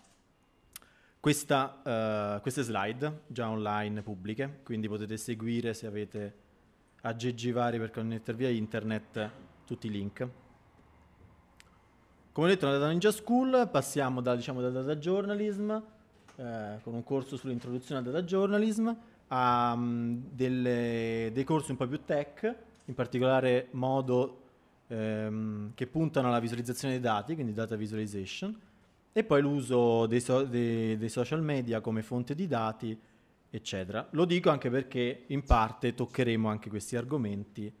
questa, uh, queste slide già online pubbliche, quindi potete seguire se avete aggeggi vari per connettervi a internet tutti i link. Come ho detto, andata a Ninja School, passiamo da, diciamo, da data journalism, eh, con un corso sull'introduzione al data journalism, a um, delle, dei corsi un po' più tech, in particolare modo ehm, che puntano alla visualizzazione dei dati, quindi data visualization, e poi l'uso dei, so- dei, dei social media come fonte di dati, eccetera. Lo dico anche perché in parte toccheremo anche questi argomenti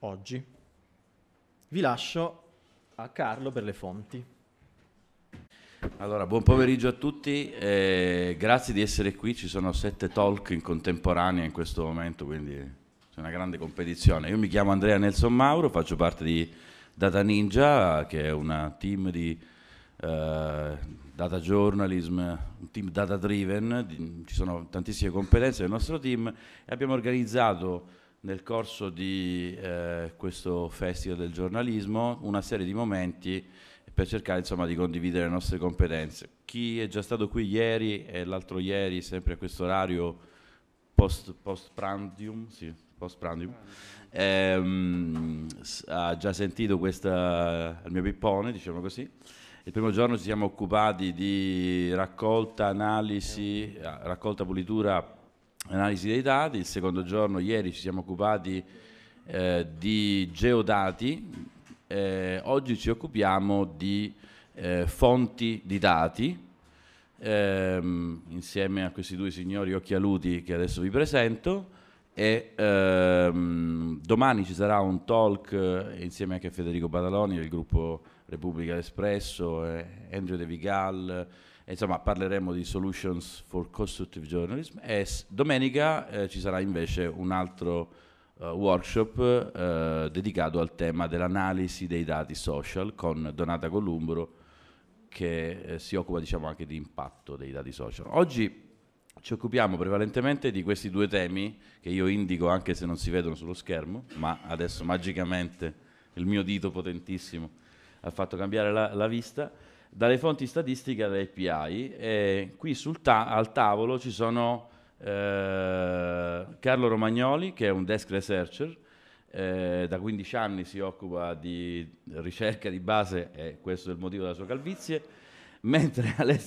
oggi. Vi lascio a Carlo fonti. Allora, buon pomeriggio a tutti, eh, grazie di essere qui, ci sono sette talk in contemporanea in questo momento, quindi c'è una grande competizione. Io mi chiamo Andrea Nelson Mauro, faccio parte di Data Ninja, che è un team di eh, data journalism, un team data driven, ci sono tantissime competenze del nostro team e abbiamo organizzato nel corso di eh, questo Festival del giornalismo una serie di momenti per cercare insomma, di condividere le nostre competenze. Chi è già stato qui ieri e l'altro ieri, sempre a questo orario post, post prandium, sì, post prandium ehm, ha già sentito questa, il mio pippone, diciamo così. Il primo giorno ci siamo occupati di raccolta, analisi, eh, raccolta, pulitura analisi dei dati, il secondo giorno ieri ci siamo occupati eh, di geodati, eh, oggi ci occupiamo di eh, fonti di dati, ehm, insieme a questi due signori occhialuti che adesso vi presento e ehm, domani ci sarà un talk eh, insieme anche a Federico Badaloni del gruppo Repubblica Espresso, eh, Andrew De Vigal, insomma parleremo di Solutions for Constructive Journalism e domenica eh, ci sarà invece un altro uh, workshop uh, dedicato al tema dell'analisi dei dati social con Donata Columbro che eh, si occupa diciamo anche di impatto dei dati social. Oggi ci occupiamo prevalentemente di questi due temi che io indico anche se non si vedono sullo schermo, ma adesso magicamente il mio dito potentissimo ha fatto cambiare la, la vista dalle fonti statistiche dell'API e qui ta- al tavolo ci sono eh, Carlo Romagnoli che è un desk researcher, eh, da 15 anni si occupa di ricerca di base e questo è il motivo della sua calvizie, mentre Alessio